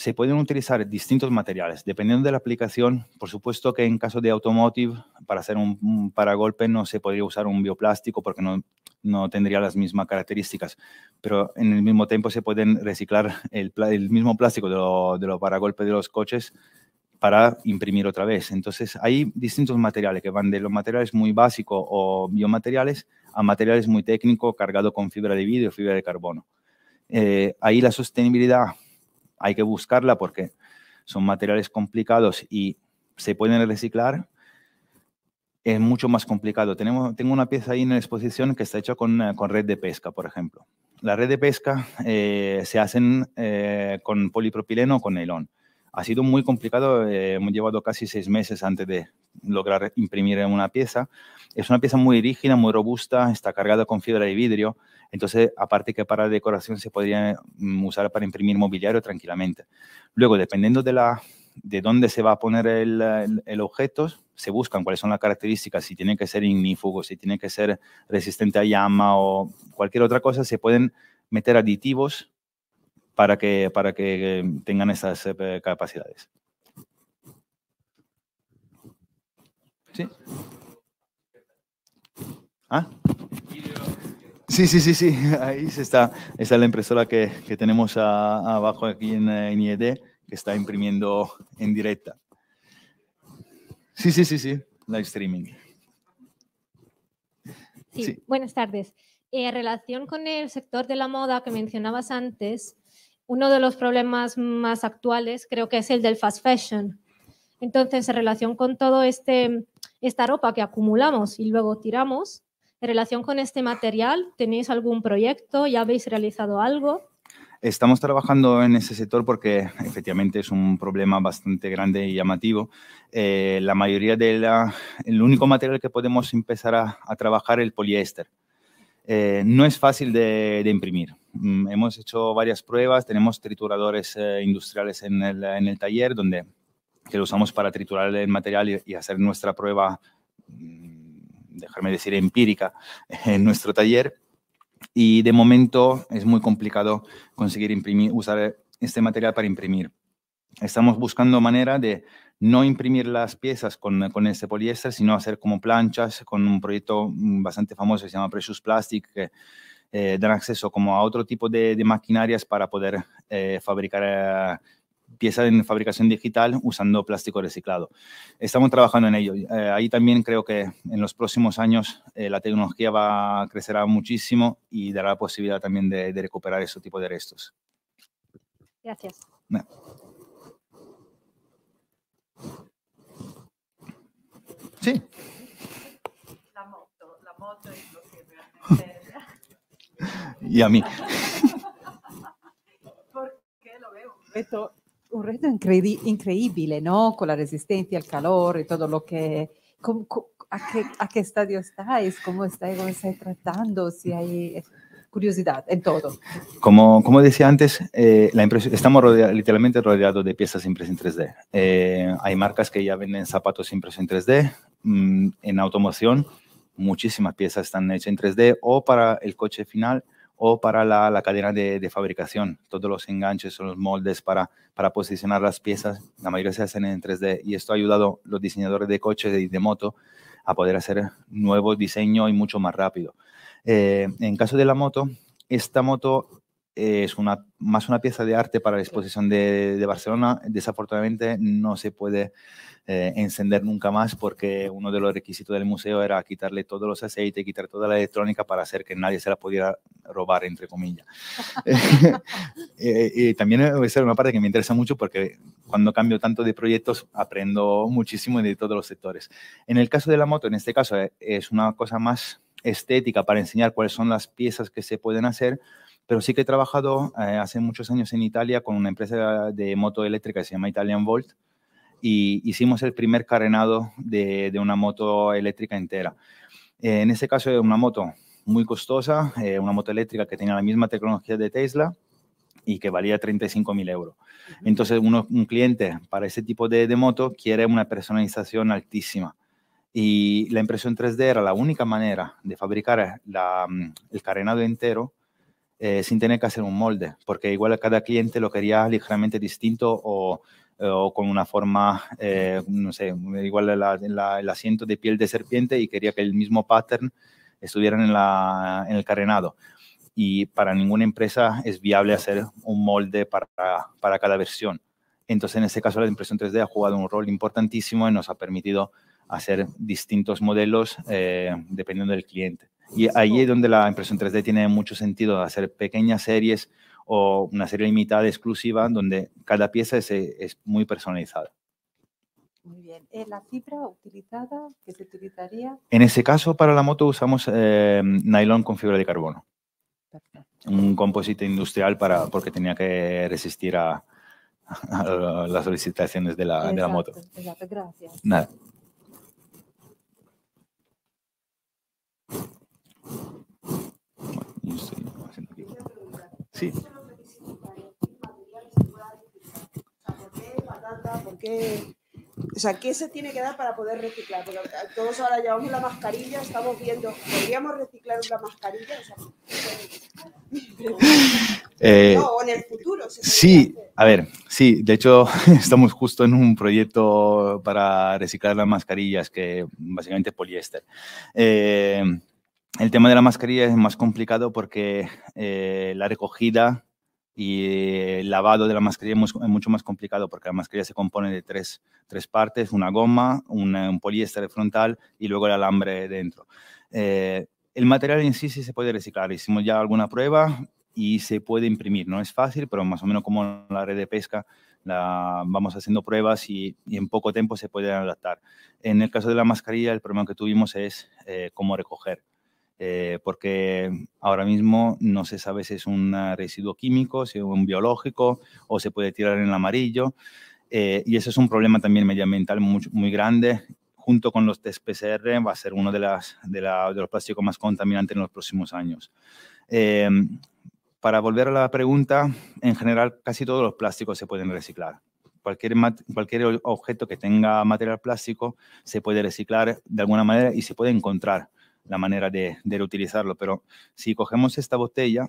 se pueden utilizar distintos materiales, dependiendo de la aplicación. Por supuesto que en caso de automotive, para hacer un, paragolpe no se podría usar un bioplástico porque no, no, tendría las mismas características, pero en el mismo tiempo se pueden reciclar el, mismo plástico de los lo paragolpes de los coches para imprimir otra vez. Entonces, hay distintos materiales que van de los materiales muy básicos o biomateriales a materiales muy técnicos cargados con fibra de vidrio, fibra de carbono. Eh, ahí la sostenibilidad hay que buscarla porque son materiales complicados y se pueden reciclar, es mucho más complicado. Tenemos, tengo una pieza ahí en la exposición que está hecha con, eh, red de pesca, por ejemplo. La red de pesca eh, se hacen eh, con polipropileno o con nylon ha sido muy complicado. Eh, hemos llevado casi seis meses antes de lograr imprimir una pieza. Es una pieza muy rígida, muy robusta, está cargada con fibra de vidrio. Entonces, aparte que para decoración se podría mm, usar para imprimir mobiliario tranquilamente. Luego, dependiendo de, la, de dónde se va a poner el, el objeto, se buscan cuáles son las características, si tiene que ser ignífugo, si tiene que ser resistente a llama o cualquier otra cosa, se pueden meter aditivos para que, para que eh, tengan esas eh, capacidades. ¿Sí? ¿Ah? Sí, sí, sí, sí. Ahí está, está la impresora que, tenemos abajo aquí en, eh, IED que está imprimiendo en directa. Sí, sí, sí, sí. Live streaming. Sí, buenas tardes. En relación con el sector de la moda que mencionabas antes, uno de los problemas más actuales creo que es el del fast fashion. Entonces, en relación con todo este esta ropa que acumulamos y luego tiramos, en relación con este material, ¿tenéis algún proyecto? ¿Ya habéis realizado algo? Estamos trabajando en ese sector porque efectivamente es un problema bastante grande y llamativo. Eh, la mayoría de el único material que podemos empezar a, trabajar es el poliéster. Eh, no es fácil de imprimir. Mm, hemos hecho varias pruebas, tenemos trituradores eh, industriales en el, en el, taller donde que lo usamos para triturar el material y, hacer nuestra prueba, mm, dejarme decir, empírica en nuestro taller. Y de momento es muy complicado conseguir imprimir, usar este material para imprimir. Estamos buscando manera de no imprimir las piezas con, con, este poliéster, sino hacer como planchas con un proyecto mm, bastante famoso que se llama Precious Plastic, que eh, dan acceso como a otro tipo de, maquinarias para poder eh, fabricar eh, piezas en fabricación digital usando plástico reciclado. Estamos trabajando en ello. Eh, ahí también creo que en los próximos años la tecnología va a crecerá muchísimo y dará la posibilidad también de, recuperar ese tipo de restos. Gracias. Sí. La moto, la moto es lo que realmente y a mí. lo veo? un reto increíble, ¿no? Con la resistencia al calor y todo lo que... a, qué, estadio estáis? ¿Cómo estáis? ¿Cómo tratando? Si hay eh, curiosidad en todo. Como, decía antes, eh, estamos literalmente rodeados de piezas impresas en 3D. Eh, hay marcas que ya venden zapatos impresos en 3D, mm, en automoción muchísimas piezas están hechas en 3D o para el coche final o para la, cadena de, fabricación. Todos los enganches o los moldes para, para posicionar las piezas, la mayoría se hacen en 3D y esto ha ayudado a los diseñadores de coches y de moto a poder hacer nuevos diseños y mucho más rápido. Eh, en caso de la moto, esta moto es una, más una pieza de arte para la exposición de, Barcelona. Desafortunadamente no se puede eh, encender nunca más porque uno de los requisitos del museo era quitarle todos los aceites, quitar toda la electrónica para hacer que nadie se la pudiera robar, entre comillas. Eh, y también eh, es una parte que me interesa mucho porque cuando cambio tanto de proyectos aprendo muchísimo de todos los sectores. En el caso de la moto, en este caso, es una cosa más estética para enseñar cuáles son las piezas que se pueden hacer, pero sí que he trabajado eh, hace muchos años en Italia con una empresa de moto eléctrica que se llama Italian Volt y hicimos el primer carenado de, una moto eléctrica entera. Eh, en este caso era una moto muy costosa, eh, una moto eléctrica que tenía la misma tecnología de Tesla y que valía 35.000 euros. Entonces uno, un cliente para ese tipo de, moto quiere una personalización altísima y la impresión 3D era la única manera de fabricar el carenado entero eh, sin tener que hacer un molde, porque igual cada cliente lo quería ligeramente distinto eh, o, con una forma, eh, no sé, igual el asiento de piel de serpiente y quería que el mismo pattern estuviera en, el carenado. Y para ninguna empresa es viable hacer un molde para, cada versión. Entonces, en este caso, la impresión 3D ha jugado un rol importantísimo y nos ha permitido hacer distintos modelos dependiendo del cliente. Y ahí es donde la impresión 3D tiene mucho sentido, hacer pequeñas series o una serie limitada exclusiva donde cada pieza es, es muy personalizada. Muy bien. Eh, ¿La fibra utilizada que se utilizaría? En ese caso, para la moto usamos eh, nylon con fibra de carbono. Un composite industrial para, porque tenía que resistir a, las solicitaciones de la, de la moto. Gracias. Sí. qué? sea, ¿qué se tiene que dar para poder reciclar? todos ahora llevamos la mascarilla, estamos viendo, ¿podríamos reciclar una mascarilla? O eh, no, en el futuro. sí, a ver, sí, de hecho estamos justo en un proyecto para reciclar las mascarillas, que básicamente es poliéster. Eh, el tema de la mascarilla es más complicado porque eh, la recogida y el lavado de la mascarilla es mucho más complicado porque la mascarilla se compone de tres, tres partes, una goma, un poliéster frontal y luego el alambre dentro. Eh, el material en sí sí se puede reciclar, hicimos ya alguna prueba y se puede imprimir, no es fácil, pero más o menos como la red de pesca, la, vamos haciendo pruebas y, en poco tiempo se puede adaptar. En el caso de la mascarilla, el problema que tuvimos es eh, cómo recoger. Eh, porque ahora mismo no se sabe si es un residuo químico, si es un biológico o se puede tirar en el amarillo. Eh, y eso es un problema también medioambiental muy, grande. Junto con los test PCR va a ser uno de, de, los plásticos más contaminantes en los próximos años. Eh, para volver a la pregunta, en general casi todos los plásticos se pueden reciclar. Cualquier, cualquier objeto que tenga material plástico se puede reciclar de alguna manera y se puede encontrar la manera de, de reutilizarlo. Pero si cogemos esta botella,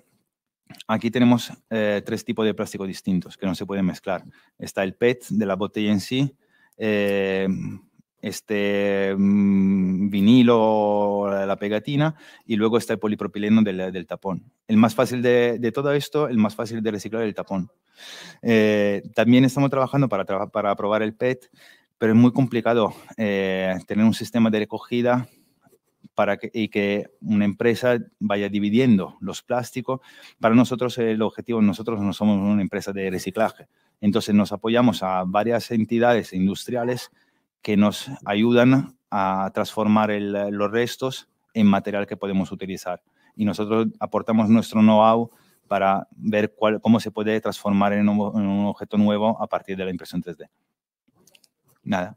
aquí tenemos eh, tres tipos de plástico distintos que no se pueden mezclar. Está el PET de la botella en sí, eh, este mm, vinilo, la pegatina, y luego está el polipropileno del, tapón. El más fácil de, todo esto, el más fácil de reciclar, el tapón. Eh, también estamos trabajando para, para probar el PET, pero es muy complicado tener un sistema de recogida para que, y que una empresa vaya dividiendo los plásticos. Para nosotros el objetivo, nosotros no somos una empresa de reciclaje, entonces nos apoyamos a varias entidades industriales que nos ayudan a transformar los restos en material que podemos utilizar. Y nosotros aportamos nuestro know-how para ver cómo se puede transformar en un objeto nuevo a partir de la impresión 3D. Nada.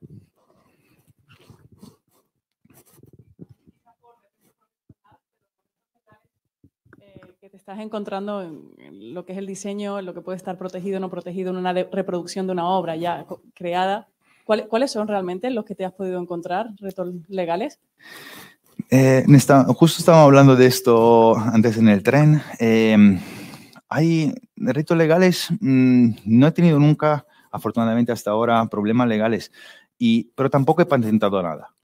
estás encontrando lo que es el diseño, lo que puede estar protegido o no protegido en una reproducción de una obra ya creada. ¿Cuáles son realmente los que te has podido encontrar, retos legales? Eh, justo estábamos hablando de esto antes en el tren. Em, hay retos legales, mm, no he tenido nunca, afortunadamente hasta ahora, problemas legales, y, pero tampoco he patentado nada.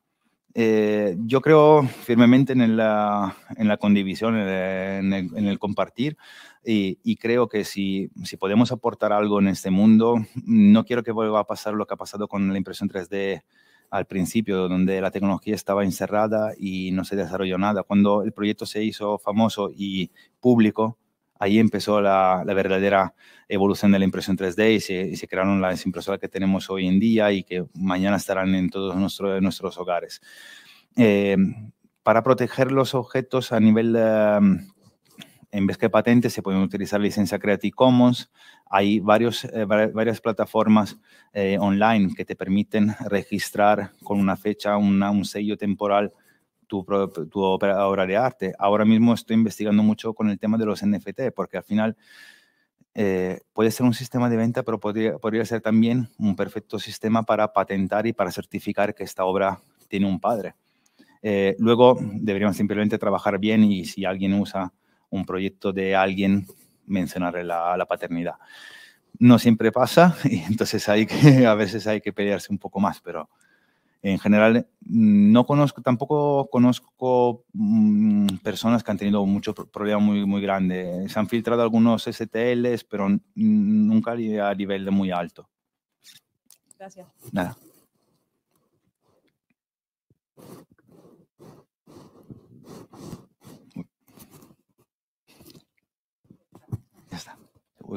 Eh, yo creo firmemente en la, condivisión, en el, compartir y, creo que si, si, podemos aportar algo en este mundo, no quiero que vuelva a pasar lo que ha pasado con la impresión 3D al principio, donde la tecnología estaba encerrada y no se desarrolló nada. Cuando el proyecto se hizo famoso y público, ahí empezó la, verdadera evolución de la impresión 3D y se, crearon las impresoras que tenemos hoy en día y que mañana estarán en todos nuestros hogares. Eh, para proteger los objetos a nivel... Mm, en vez que patentes, se pueden utilizar licencia Creative Commons. Hay varios, eh, varias plataformas eh, online que te permiten registrar con una fecha, un sello temporal tu, obra, de arte. Ahora mismo estoy investigando mucho con el tema de los NFT, porque al final eh, puede ser un sistema de venta, pero podría, podría ser también un perfecto sistema para patentar y para certificar que esta obra tiene un padre. Eh, luego deberíamos simplemente trabajar bien y si alguien usa un proyecto de alguien, mencionarle la, la paternidad. No siempre pasa y entonces hay que, a veces hay que pelearse un poco más, pero en general, mm, no conozco, tampoco conozco mm, personas que han tenido mucho problema muy, muy grande. Se han filtrado algunos STLs, pero nunca a nivel de muy alto. Gracias. Nada. Ya está.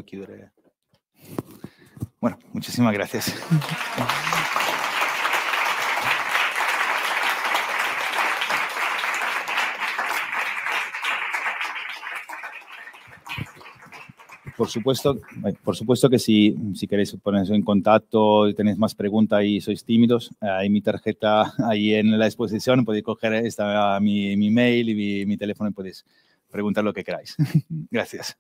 Eh. Bueno, muchísimas gracias. por supuesto, eh, por supuesto que si, si queréis ponerse en contacto, tenéis más preguntas y sois tímidos, hay mi tarjeta ahí en la exposición, podéis coger esta, mi, mi mail y mi, mi teléfono y podéis preguntar lo que queráis. Gracias.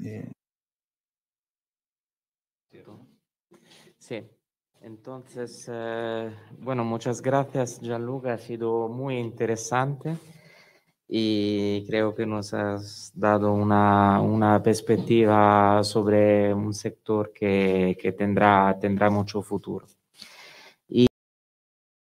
Eh, sí, entonces, eh, bueno, muchas gracias Gianluca, ha sido muy interesante y creo que nos has dado una, perspectiva sobre un sector que, que tendrá, tendrá mucho futuro.